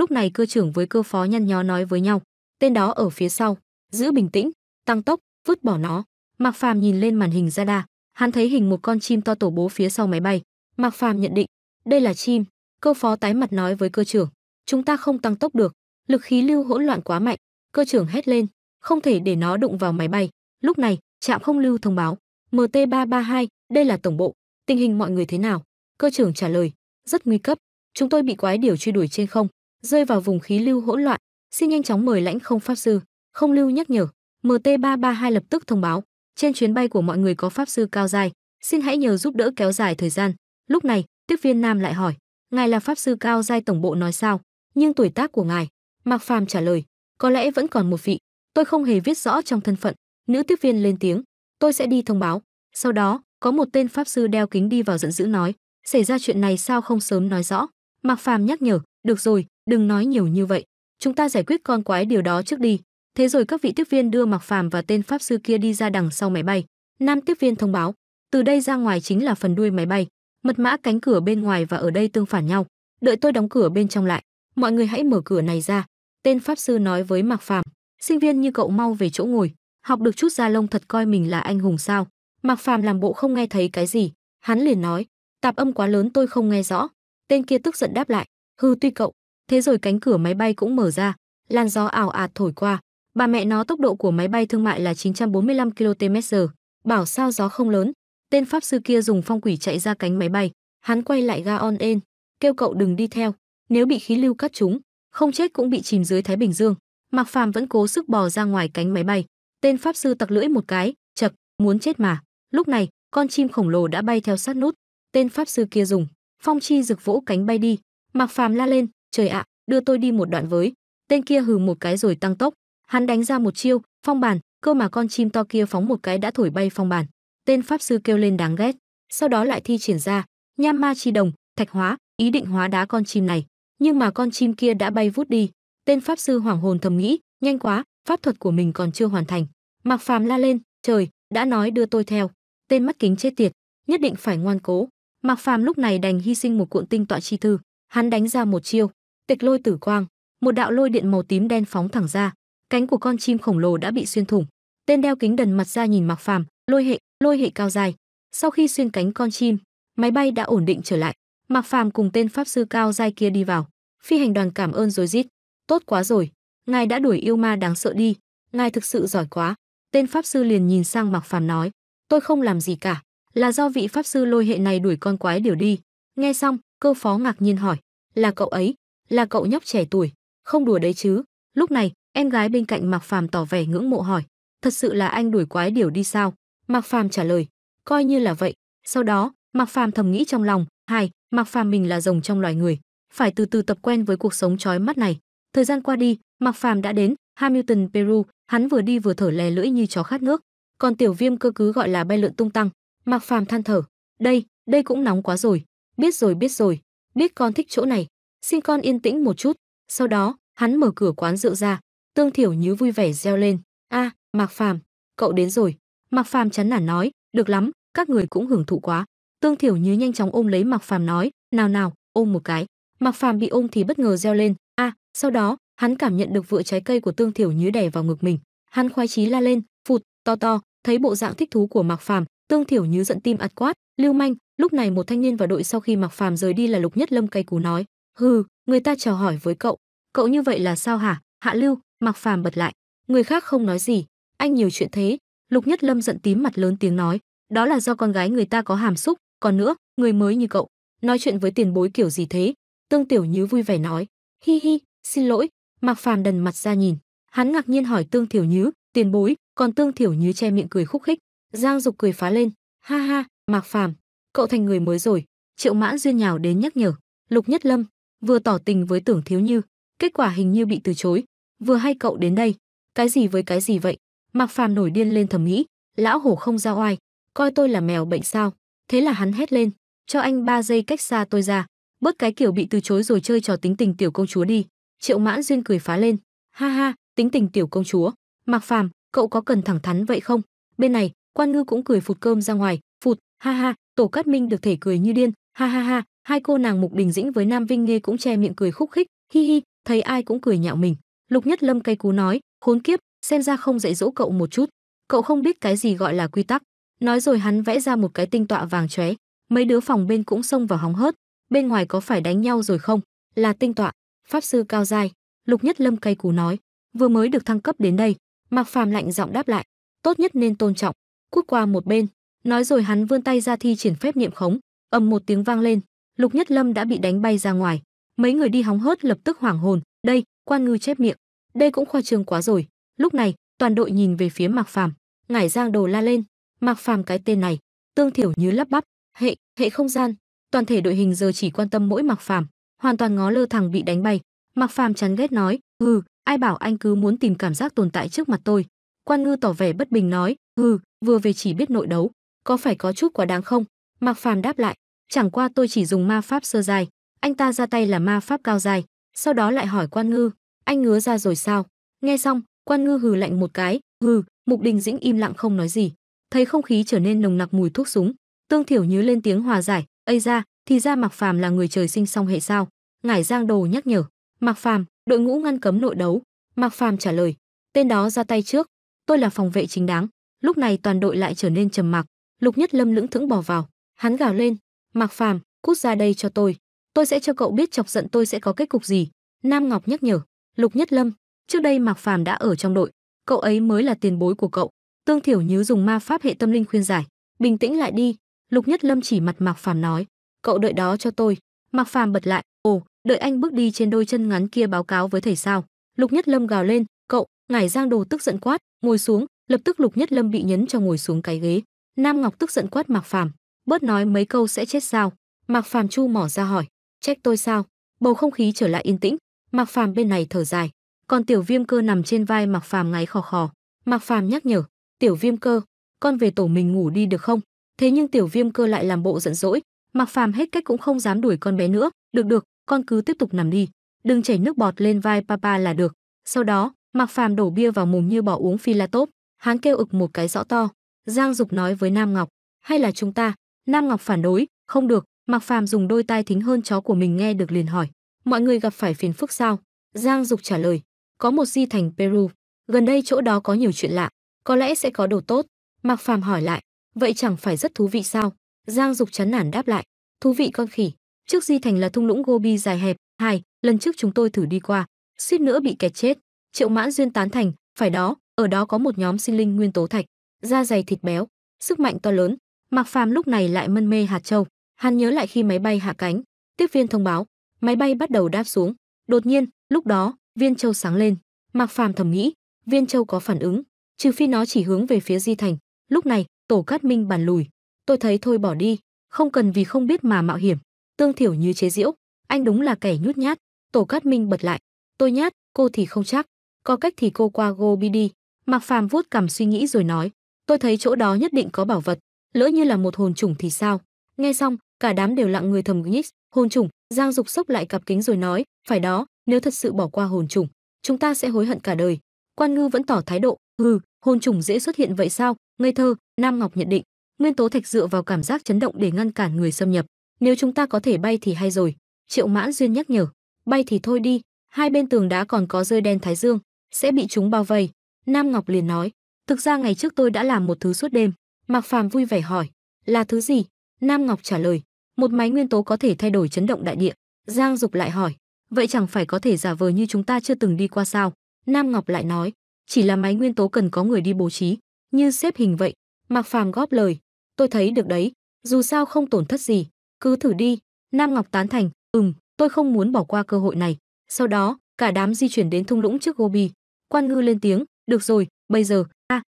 Speaker 1: Lúc này cơ trưởng với cơ phó nhăn nhó nói với nhau, tên đó ở phía sau, giữ bình tĩnh, tăng tốc, vứt bỏ nó. Mạc Phàm nhìn lên màn hình radar, hắn thấy hình một con chim to tổ bố phía sau máy bay. Mạc Phàm nhận định, đây là chim. Cơ phó tái mặt nói với cơ trưởng, chúng ta không tăng tốc được, lực khí lưu hỗn loạn quá mạnh. Cơ trưởng hét lên, không thể để nó đụng vào máy bay. Lúc này, trạm không lưu thông báo, MT332, đây là tổng bộ, tình hình mọi người thế nào? Cơ trưởng trả lời, rất nguy cấp, chúng tôi bị quái điều truy đuổi trên không, rơi vào vùng khí lưu hỗn loạn, xin nhanh chóng mời lãnh không pháp sư, không lưu nhắc nhở, MT332 lập tức thông báo, trên chuyến bay của mọi người có pháp sư cao dài, xin hãy nhờ giúp đỡ kéo dài thời gian. Lúc này, tiếp viên Nam lại hỏi, ngài là pháp sư cao giai tổng bộ nói sao, nhưng tuổi tác của ngài, Mạc Phàm trả lời, có lẽ vẫn còn một vị, tôi không hề viết rõ trong thân phận, nữ tiếp viên lên tiếng, tôi sẽ đi thông báo. Sau đó, có một tên pháp sư đeo kính đi vào giận dữ nói, xảy ra chuyện này sao không sớm nói rõ. Mạc Phàm nhắc nhở, được rồi, đừng nói nhiều như vậy, chúng ta giải quyết con quái điều đó trước đi. Thế rồi các vị tiếp viên đưa Mặc Phàm và tên pháp sư kia đi ra đằng sau máy bay. Nam tiếp viên thông báo, từ đây ra ngoài chính là phần đuôi máy bay, mật mã cánh cửa bên ngoài và ở đây tương phản nhau. Đợi tôi đóng cửa bên trong lại, mọi người hãy mở cửa này ra. Tên pháp sư nói với Mặc Phàm, sinh viên như cậu mau về chỗ ngồi, học được chút da lông thật coi mình là anh hùng sao? Mặc Phàm làm bộ không nghe thấy cái gì, hắn liền nói, tạp âm quá lớn tôi không nghe rõ. Tên kia tức giận đáp lại, Hư tuy cậu, thế rồi cánh cửa máy bay cũng mở ra, làn gió ảo ạt thổi qua. Bà mẹ nó tốc độ của máy bay thương mại là 945 km/h, bảo sao gió không lớn. Tên pháp sư kia dùng phong quỷ chạy ra cánh máy bay, hắn quay lại ga on en, kêu cậu đừng đi theo, nếu bị khí lưu cắt chúng, không chết cũng bị chìm dưới Thái Bình Dương. Mạc Phàm vẫn cố sức bò ra ngoài cánh máy bay. Tên pháp sư tặc lưỡi một cái, chật, muốn chết mà. Lúc này, con chim khổng lồ đã bay theo sát nút, tên pháp sư kia dùng phong chi rực vỗ cánh bay đi, Mạc Phàm la lên, "Trời ạ, đưa tôi đi một đoạn với." Tên kia hừ một cái rồi tăng tốc, hắn đánh ra một chiêu, phong bàn, cơ mà con chim to kia phóng một cái đã thổi bay phong bàn. Tên pháp sư kêu lên đáng ghét, sau đó lại thi triển ra, nham ma chi đồng, thạch hóa, ý định hóa đá con chim này, nhưng mà con chim kia đã bay vút đi. Tên pháp sư hoảng hồn thầm nghĩ, nhanh quá, pháp thuật của mình còn chưa hoàn thành. Mạc Phàm la lên, "Trời, đã nói đưa tôi theo." Tên mắt kính chết tiệt, nhất định phải ngoan cố. Mạc Phàm lúc này đành hy sinh một cuộn tinh tọa chi thư. Hắn đánh ra một chiêu, tịch lôi tử quang, một đạo lôi điện màu tím đen phóng thẳng ra, cánh của con chim khổng lồ đã bị xuyên thủng. Tên đeo kính đần mặt ra nhìn Mặc Phàm, lôi hệ, lôi hệ cao dài. Sau khi xuyên cánh con chim, máy bay đã ổn định trở lại. Mặc Phàm cùng tên pháp sư cao dài kia đi vào. Phi hành đoàn cảm ơn rồi rít, tốt quá rồi, ngài đã đuổi yêu ma đáng sợ đi, ngài thực sự giỏi quá. Tên pháp sư liền nhìn sang Mặc Phàm nói, tôi không làm gì cả, là do vị pháp sư lôi hệ này đuổi con quái điều đi. Nghe xong, Cơ phó ngạc nhiên hỏi, là cậu ấy, là cậu nhóc trẻ tuổi, không đùa đấy chứ. Lúc này, em gái bên cạnh Mạc Phàm tỏ vẻ ngưỡng mộ hỏi, thật sự là anh đuổi quái điều đi sao? Mạc Phàm trả lời, coi như là vậy. Sau đó, Mạc Phàm thầm nghĩ trong lòng, hai, Mạc Phàm mình là rồng trong loài người, phải từ từ tập quen với cuộc sống chói mắt này. Thời gian qua đi, Mạc Phàm đã đến Hamilton, Peru, hắn vừa đi vừa thở lè lưỡi như chó khát nước, còn Tiểu Viêm cơ cứ gọi là bay lượn tung tăng. Mạc Phàm than thở, đây, đây cũng nóng quá rồi biết rồi biết rồi biết con thích chỗ này xin con yên tĩnh một chút sau đó hắn mở cửa quán rượu ra tương thiểu như vui vẻ reo lên a mạc phàm cậu đến rồi mạc phàm chán nản nói được lắm các người cũng hưởng thụ quá tương thiểu như nhanh chóng ôm lấy mạc phàm nói nào nào ôm một cái mạc phàm bị ôm thì bất ngờ reo lên a sau đó hắn cảm nhận được vựa trái cây của tương thiểu như đè vào ngực mình hắn khoái chí la lên phụt to to thấy bộ dạng thích thú của mạc phàm tương thiểu như giận tim ạt quát lưu manh lúc này một thanh niên vào đội sau khi mặc phàm rời đi là lục nhất lâm cay cú nói hừ người ta chào hỏi với cậu cậu như vậy là sao hả hạ lưu mặc phàm bật lại người khác không nói gì anh nhiều chuyện thế lục nhất lâm giận tím mặt lớn tiếng nói đó là do con gái người ta có hàm xúc còn nữa người mới như cậu nói chuyện với tiền bối kiểu gì thế tương tiểu nhứ vui vẻ nói hi hi xin lỗi mặc phàm đần mặt ra nhìn hắn ngạc nhiên hỏi tương tiểu nhứ tiền bối còn tương tiểu nhứ che miệng cười khúc khích giang dục cười phá lên ha ha mặc phàm cậu thành người mới rồi triệu mãn duyên nhào đến nhắc nhở lục nhất lâm vừa tỏ tình với tưởng thiếu như kết quả hình như bị từ chối vừa hay cậu đến đây cái gì với cái gì vậy mặc phàm nổi điên lên thầm nghĩ lão hổ không ra oai coi tôi là mèo bệnh sao thế là hắn hét lên cho anh ba giây cách xa tôi ra bớt cái kiểu bị từ chối rồi chơi trò tính tình tiểu công chúa đi triệu mãn duyên cười phá lên ha ha tính tình tiểu công chúa mặc phàm cậu có cần thẳng thắn vậy không bên này quan ngư cũng cười phụt cơm ra ngoài phụt ha ha tổ cát minh được thể cười như điên ha ha ha hai cô nàng mục đình dĩnh với nam vinh nghe cũng che miệng cười khúc khích hi hi thấy ai cũng cười nhạo mình lục nhất lâm cay cú nói khốn kiếp xem ra không dạy dỗ cậu một chút cậu không biết cái gì gọi là quy tắc nói rồi hắn vẽ ra một cái tinh tọa vàng chóe mấy đứa phòng bên cũng xông vào hóng hớt bên ngoài có phải đánh nhau rồi không là tinh tọa pháp sư cao dài. lục nhất lâm cay cú nói vừa mới được thăng cấp đến đây Mặc phàm lạnh giọng đáp lại tốt nhất nên tôn trọng cút qua một bên Nói rồi hắn vươn tay ra thi triển phép niệm khống, ầm một tiếng vang lên, Lục Nhất Lâm đã bị đánh bay ra ngoài. Mấy người đi hóng hớt lập tức hoảng hồn, đây, quan ngư chép miệng, đây cũng khoa trương quá rồi. Lúc này, toàn đội nhìn về phía Mạc Phàm, ngải giang đồ la lên, Mạc Phàm cái tên này, Tương Thiểu như lắp bắp, hệ, hệ không gian, toàn thể đội hình giờ chỉ quan tâm mỗi Mạc Phàm, hoàn toàn ngó lơ thằng bị đánh bay. Mạc Phàm chán ghét nói, "Ừ, ai bảo anh cứ muốn tìm cảm giác tồn tại trước mặt tôi?" Quan Ngư tỏ vẻ bất bình nói, "Ừ, vừa về chỉ biết nội đấu, có phải có chút quá đáng không mạc phàm đáp lại chẳng qua tôi chỉ dùng ma pháp sơ dài anh ta ra tay là ma pháp cao dài sau đó lại hỏi quan ngư anh ngứa ra rồi sao nghe xong quan ngư hừ lạnh một cái hừ mục đình dĩnh im lặng không nói gì thấy không khí trở nên nồng nặc mùi thuốc súng tương thiểu nhớ lên tiếng hòa giải ây ra thì ra mạc phàm là người trời sinh song hệ sao ngải giang đồ nhắc nhở mạc phàm đội ngũ ngăn cấm nội đấu mạc phàm trả lời tên đó ra tay trước tôi là phòng vệ chính đáng lúc này toàn đội lại trở nên trầm mặc lục nhất lâm lững thững bỏ vào hắn gào lên mạc phàm cút ra đây cho tôi tôi sẽ cho cậu biết chọc giận tôi sẽ có kết cục gì nam ngọc nhắc nhở lục nhất lâm trước đây mạc phàm đã ở trong đội cậu ấy mới là tiền bối của cậu tương thiểu nhứ dùng ma pháp hệ tâm linh khuyên giải bình tĩnh lại đi lục nhất lâm chỉ mặt mạc phàm nói cậu đợi đó cho tôi mạc phàm bật lại ồ đợi anh bước đi trên đôi chân ngắn kia báo cáo với thầy sao lục nhất lâm gào lên cậu ngài giang đồ tức giận quát ngồi xuống lập tức lục nhất lâm bị nhấn cho ngồi xuống cái ghế Nam Ngọc tức giận quát Mạc Phàm, bớt nói mấy câu sẽ chết sao? Mạc Phàm chu mỏ ra hỏi, trách tôi sao? Bầu không khí trở lại yên tĩnh, Mạc Phàm bên này thở dài, còn Tiểu Viêm Cơ nằm trên vai Mạc Phàm ngáy khò khò. Mạc Phàm nhắc nhở, "Tiểu Viêm Cơ, con về tổ mình ngủ đi được không?" Thế nhưng Tiểu Viêm Cơ lại làm bộ giận dỗi, Mạc Phàm hết cách cũng không dám đuổi con bé nữa, "Được được, con cứ tiếp tục nằm đi, đừng chảy nước bọt lên vai papa là được." Sau đó, Mạc Phàm đổ bia vào mồm như bỏ uống phi la tốt, hắn kêu ực một cái rõ to, Giang Dục nói với Nam Ngọc, hay là chúng ta? Nam Ngọc phản đối, không được, Mạc Phàm dùng đôi tai thính hơn chó của mình nghe được liền hỏi, mọi người gặp phải phiền phức sao? Giang Dục trả lời, có một di thành Peru, gần đây chỗ đó có nhiều chuyện lạ, có lẽ sẽ có đồ tốt. Mạc Phàm hỏi lại, vậy chẳng phải rất thú vị sao? Giang Dục chán nản đáp lại, thú vị con khỉ, trước di thành là thung lũng Gobi dài hẹp, hai, lần trước chúng tôi thử đi qua, suýt nữa bị kẹt chết. Triệu Mãn Duyên tán thành, phải đó, ở đó có một nhóm sinh linh nguyên tố thạch, da dày thịt béo, sức mạnh to lớn. Mạc Phàm lúc này lại mân mê hạt châu, hắn nhớ lại khi máy bay hạ cánh, tiếp viên thông báo, máy bay bắt đầu đáp xuống. Đột nhiên, lúc đó, viên châu sáng lên, Mạc Phàm thầm nghĩ, viên châu có phản ứng, trừ phi nó chỉ hướng về phía Di Thành. Lúc này, Tổ Cát Minh bàn lùi, tôi thấy thôi bỏ đi, không cần vì không biết mà mạo hiểm. Tương Thiểu như chế diễu anh đúng là kẻ nhút nhát. Tổ Cát Minh bật lại, tôi nhát, cô thì không chắc, có cách thì cô qua Go đi. Mạc Phàm vuốt cằm suy nghĩ rồi nói, tôi thấy chỗ đó nhất định có bảo vật lỡ như là một hồn trùng thì sao nghe xong cả đám đều lặng người thầm nhích hồn trùng giang dục sốc lại cặp kính rồi nói phải đó nếu thật sự bỏ qua hồn trùng chúng ta sẽ hối hận cả đời quan ngư vẫn tỏ thái độ hừ hồn trùng dễ xuất hiện vậy sao ngây thơ nam ngọc nhận định nguyên tố thạch dựa vào cảm giác chấn động để ngăn cản người xâm nhập nếu chúng ta có thể bay thì hay rồi triệu mãn duyên nhắc nhở bay thì thôi đi hai bên tường đá còn có rơi đen thái dương sẽ bị chúng bao vây nam ngọc liền nói Thực ra ngày trước tôi đã làm một thứ suốt đêm. Mạc Phàm vui vẻ hỏi, là thứ gì? Nam Ngọc trả lời, một máy nguyên tố có thể thay đổi chấn động đại địa. Giang Dục lại hỏi, vậy chẳng phải có thể giả vờ như chúng ta chưa từng đi qua sao? Nam Ngọc lại nói, chỉ là máy nguyên tố cần có người đi bố trí, như xếp hình vậy. Mạc Phàm góp lời, tôi thấy được đấy, dù sao không tổn thất gì, cứ thử đi. Nam Ngọc tán thành, ừm, tôi không muốn bỏ qua cơ hội này. Sau đó, cả đám di chuyển đến thung lũng trước Gobi. Quan Ngư lên tiếng, được rồi, bây giờ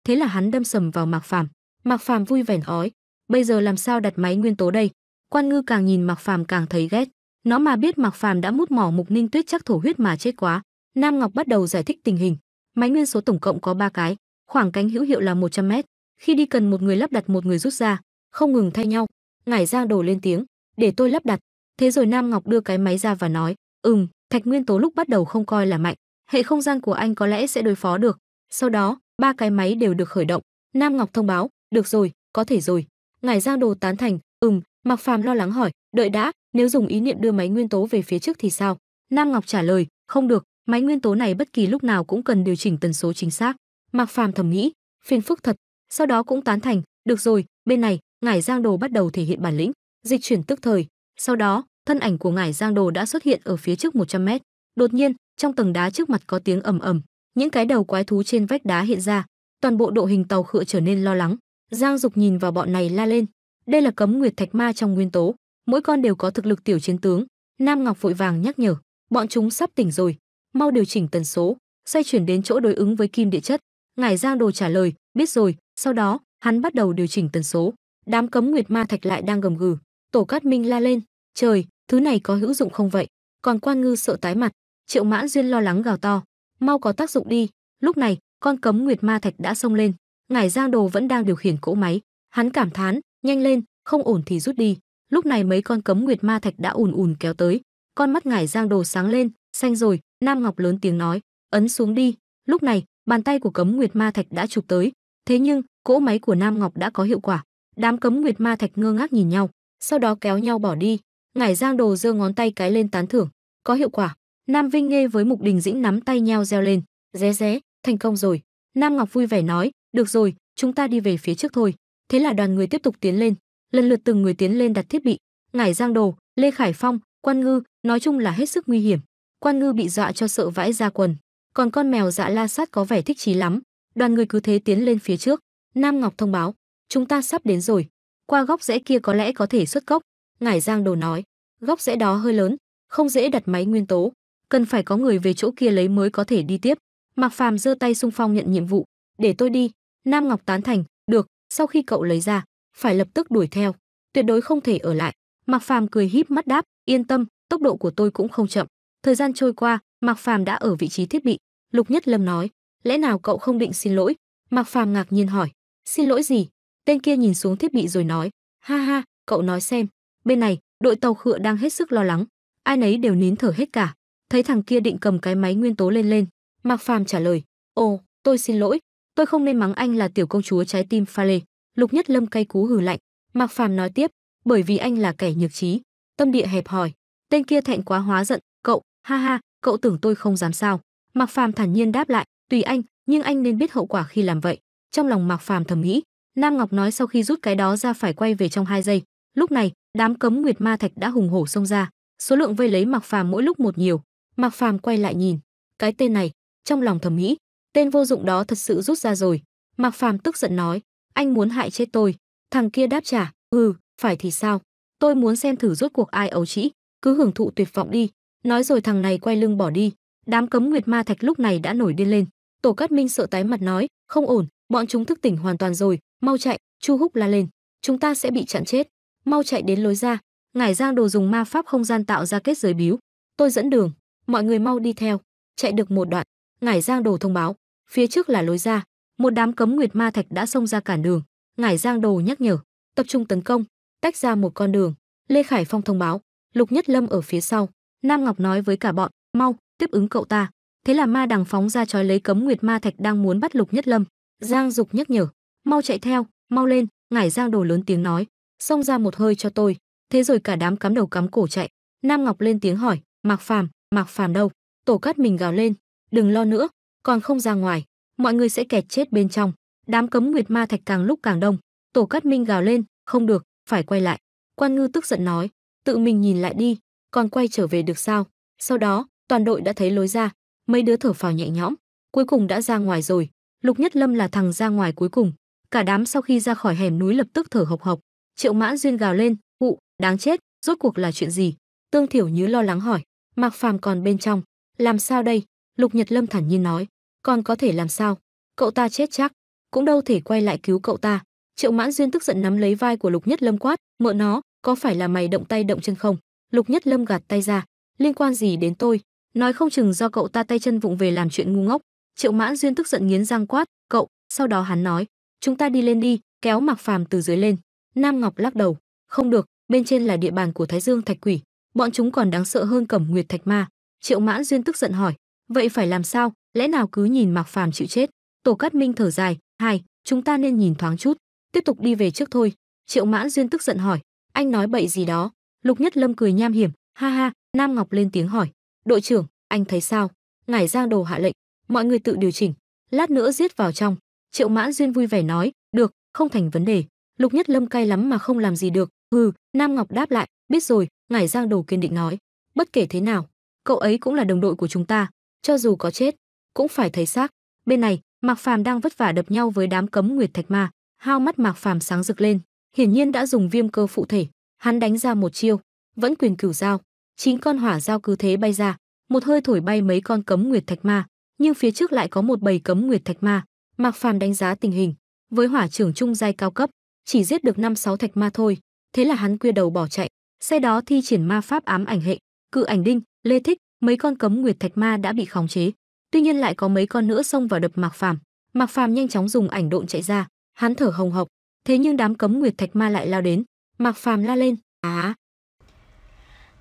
Speaker 1: thế là hắn đâm sầm vào Mạc Phàm. Mạc Phàm vui vẻ ói. bây giờ làm sao đặt máy nguyên tố đây? Quan Ngư càng nhìn Mạc Phàm càng thấy ghét, nó mà biết Mạc Phàm đã mút mỏ Mục Ninh Tuyết chắc thổ huyết mà chết quá. Nam Ngọc bắt đầu giải thích tình hình, máy nguyên số tổng cộng có ba cái, khoảng cánh hữu hiệu là 100 mét. Khi đi cần một người lắp đặt một người rút ra, không ngừng thay nhau. Ngải Giang đổ lên tiếng, "Để tôi lắp đặt." Thế rồi Nam Ngọc đưa cái máy ra và nói, "Ừm, thạch nguyên tố lúc bắt đầu không coi là mạnh, hệ không gian của anh có lẽ sẽ đối phó được." Sau đó, ba cái máy đều được khởi động. Nam Ngọc thông báo, "Được rồi, có thể rồi." Ngải Giang Đồ tán thành, "Ừm." Mạc Phàm lo lắng hỏi, "Đợi đã, nếu dùng ý niệm đưa máy nguyên tố về phía trước thì sao?" Nam Ngọc trả lời, "Không được, máy nguyên tố này bất kỳ lúc nào cũng cần điều chỉnh tần số chính xác." Mạc Phàm thầm nghĩ, phiền phức thật, sau đó cũng tán thành, "Được rồi, bên này, Ngải Giang Đồ bắt đầu thể hiện bản lĩnh." Dịch chuyển tức thời, sau đó, thân ảnh của Ngải Giang Đồ đã xuất hiện ở phía trước 100 mét. Đột nhiên, trong tầng đá trước mặt có tiếng ầm ầm, những cái đầu quái thú trên vách đá hiện ra, toàn bộ độ hình tàu khựa trở nên lo lắng. Giang Dục nhìn vào bọn này la lên, đây là cấm nguyệt thạch ma trong nguyên tố, mỗi con đều có thực lực tiểu chiến tướng. Nam Ngọc vội vàng nhắc nhở, bọn chúng sắp tỉnh rồi, mau điều chỉnh tần số, xoay chuyển đến chỗ đối ứng với kim địa chất. ngài Giang Đồ trả lời, biết rồi, sau đó, hắn bắt đầu điều chỉnh tần số. Đám cấm nguyệt ma thạch lại đang gầm gừ, Tổ Cát Minh la lên, trời, thứ này có hữu dụng không vậy? Còn Quan Ngư sợ tái mặt, Triệu Mãn Duyên lo lắng gào to, mau có tác dụng đi lúc này con cấm nguyệt ma thạch đã xông lên ngải giang đồ vẫn đang điều khiển cỗ máy hắn cảm thán nhanh lên không ổn thì rút đi lúc này mấy con cấm nguyệt ma thạch đã ùn ùn kéo tới con mắt ngải giang đồ sáng lên xanh rồi nam ngọc lớn tiếng nói ấn xuống đi lúc này bàn tay của cấm nguyệt ma thạch đã chụp tới thế nhưng cỗ máy của nam ngọc đã có hiệu quả đám cấm nguyệt ma thạch ngơ ngác nhìn nhau sau đó kéo nhau bỏ đi ngải giang đồ giơ ngón tay cái lên tán thưởng có hiệu quả Nam Vinh Nghê với Mục Đình Dĩnh nắm tay nhau reo lên, ré ré, thành công rồi. Nam Ngọc vui vẻ nói, được rồi, chúng ta đi về phía trước thôi. Thế là đoàn người tiếp tục tiến lên, lần lượt từng người tiến lên đặt thiết bị. Ngải Giang Đồ, Lê Khải Phong, Quan Ngư, nói chung là hết sức nguy hiểm. Quan Ngư bị dọa cho sợ vãi ra quần, còn con mèo dạ la sát có vẻ thích chí lắm. Đoàn người cứ thế tiến lên phía trước. Nam Ngọc thông báo, chúng ta sắp đến rồi. Qua góc rẽ kia có lẽ có thể xuất cốc. Ngải Giang Đồ nói, góc rẽ đó hơi lớn, không dễ đặt máy nguyên tố cần phải có người về chỗ kia lấy mới có thể đi tiếp. Mạc Phàm giơ tay xung phong nhận nhiệm vụ, "Để tôi đi." Nam Ngọc tán thành, "Được, sau khi cậu lấy ra, phải lập tức đuổi theo, tuyệt đối không thể ở lại." Mạc Phàm cười híp mắt đáp, "Yên tâm, tốc độ của tôi cũng không chậm." Thời gian trôi qua, Mạc Phàm đã ở vị trí thiết bị, Lục Nhất Lâm nói, "Lẽ nào cậu không định xin lỗi?" Mạc Phàm ngạc nhiên hỏi, "Xin lỗi gì?" Tên kia nhìn xuống thiết bị rồi nói, "Ha ha, cậu nói xem, bên này, đội tàu khựa đang hết sức lo lắng, ai nấy đều nín thở hết cả, thấy thằng kia định cầm cái máy nguyên tố lên lên mạc phàm trả lời ồ tôi xin lỗi tôi không nên mắng anh là tiểu công chúa trái tim pha lê lục nhất lâm cay cú hừ lạnh mạc phàm nói tiếp bởi vì anh là kẻ nhược trí tâm địa hẹp hòi tên kia thẹn quá hóa giận cậu ha ha cậu tưởng tôi không dám sao mạc phàm thản nhiên đáp lại tùy anh nhưng anh nên biết hậu quả khi làm vậy trong lòng mạc phàm thầm nghĩ nam ngọc nói sau khi rút cái đó ra phải quay về trong hai giây lúc này đám cấm nguyệt ma thạch đã hùng hổ xông ra số lượng vây lấy mạc phàm mỗi lúc một nhiều Mạc Phàm quay lại nhìn, cái tên này, trong lòng thầm nghĩ, tên vô dụng đó thật sự rút ra rồi. Mạc Phàm tức giận nói, anh muốn hại chết tôi. Thằng kia đáp trả, ừ, phải thì sao? Tôi muốn xem thử rốt cuộc ai ấu trĩ, cứ hưởng thụ tuyệt vọng đi. Nói rồi thằng này quay lưng bỏ đi. Đám cấm nguyệt ma thạch lúc này đã nổi điên lên. Tổ Cát Minh sợ tái mặt nói, không ổn, bọn chúng thức tỉnh hoàn toàn rồi, mau chạy, Chu Húc la lên, chúng ta sẽ bị chặn chết. Mau chạy đến lối ra, ngải giang đồ dùng ma pháp không gian tạo ra kết giới biếu. Tôi dẫn đường mọi người mau đi theo chạy được một đoạn ngải giang đồ thông báo phía trước là lối ra một đám cấm nguyệt ma thạch đã xông ra cản đường ngải giang đồ nhắc nhở tập trung tấn công tách ra một con đường lê khải phong thông báo lục nhất lâm ở phía sau nam ngọc nói với cả bọn mau tiếp ứng cậu ta thế là ma đằng phóng ra trói lấy cấm nguyệt ma thạch đang muốn bắt lục nhất lâm giang dục nhắc nhở mau chạy theo mau lên ngải giang đồ lớn tiếng nói xông ra một hơi cho tôi thế rồi cả đám cắm đầu cắm cổ chạy nam ngọc lên tiếng hỏi mạc phàm Mạc Phàm đâu? Tổ cát mình gào lên, đừng lo nữa, còn không ra ngoài, mọi người sẽ kẹt chết bên trong. Đám cấm nguyệt ma thạch càng lúc càng đông. Tổ cát minh gào lên, không được, phải quay lại. Quan ngư tức giận nói, tự mình nhìn lại đi, còn quay trở về được sao? Sau đó, toàn đội đã thấy lối ra, mấy đứa thở phào nhẹ nhõm, cuối cùng đã ra ngoài rồi. Lục Nhất Lâm là thằng ra ngoài cuối cùng. Cả đám sau khi ra khỏi hẻm núi lập tức thở hộc hộc. Triệu Mã Duyên gào lên, "Ụ, đáng chết, rốt cuộc là chuyện gì?" Tương Thiểu Như lo lắng hỏi, Mạc Phàm còn bên trong, làm sao đây? Lục Nhật Lâm thản nhiên nói, còn có thể làm sao? Cậu ta chết chắc, cũng đâu thể quay lại cứu cậu ta. Triệu Mãn Duyên tức giận nắm lấy vai của Lục Nhất Lâm quát, mượn nó, có phải là mày động tay động chân không? Lục Nhất Lâm gạt tay ra, liên quan gì đến tôi? Nói không chừng do cậu ta tay chân vụng về làm chuyện ngu ngốc. Triệu Mãn Duyên tức giận nghiến răng quát, cậu, sau đó hắn nói, chúng ta đi lên đi, kéo Mạc Phàm từ dưới lên. Nam Ngọc lắc đầu, không được, bên trên là địa bàn của Thái Dương Thạch Quỷ, bọn chúng còn đáng sợ hơn cẩm nguyệt thạch ma triệu mãn duyên tức giận hỏi vậy phải làm sao lẽ nào cứ nhìn mạc phàm chịu chết tổ cát minh thở dài hai chúng ta nên nhìn thoáng chút tiếp tục đi về trước thôi triệu mãn duyên tức giận hỏi anh nói bậy gì đó lục nhất lâm cười nham hiểm ha ha nam ngọc lên tiếng hỏi đội trưởng anh thấy sao ngải giang đồ hạ lệnh mọi người tự điều chỉnh lát nữa giết vào trong triệu mãn duyên vui vẻ nói được không thành vấn đề lục nhất lâm cay lắm mà không làm gì được hừ nam ngọc đáp lại biết rồi ngải giang đầu kiên định nói bất kể thế nào cậu ấy cũng là đồng đội của chúng ta cho dù có chết cũng phải thấy xác bên này mạc phàm đang vất vả đập nhau với đám cấm nguyệt thạch ma hao mắt mạc phàm sáng rực lên hiển nhiên đã dùng viêm cơ phụ thể hắn đánh ra một chiêu vẫn quyền cửu dao chín con hỏa dao cứ thế bay ra một hơi thổi bay mấy con cấm nguyệt thạch ma nhưng phía trước lại có một bầy cấm nguyệt thạch ma mạc phàm đánh giá tình hình với hỏa trưởng trung giai cao cấp chỉ giết được năm sáu thạch ma thôi thế là hắn quia đầu bỏ chạy xe đó thi triển ma pháp ám ảnh hệ, cự ảnh đinh, lê thích, mấy con cấm nguyệt thạch ma đã bị khống chế. Tuy nhiên lại có mấy con nữa xông vào đập Mạc Phàm. Mạc Phàm nhanh chóng dùng ảnh độn chạy ra, hắn thở hồng hộc, thế nhưng đám cấm nguyệt thạch ma lại lao đến. Mạc Phàm la lên, "Á!"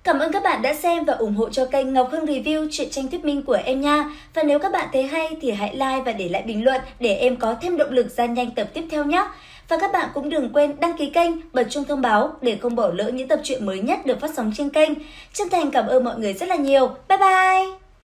Speaker 1: Cảm ơn các bạn đã xem và ủng hộ cho kênh Ngọc Hưng Review truyện tranh thuyết minh của em nha. Và nếu các bạn thấy hay thì hãy like và để lại bình luận để em có thêm động lực ra nhanh tập tiếp theo nhé. Và các bạn cũng đừng quên đăng ký kênh, bật chuông thông báo để không bỏ lỡ những tập truyện mới nhất được phát sóng trên kênh. Chân thành cảm ơn mọi người rất là nhiều. Bye bye!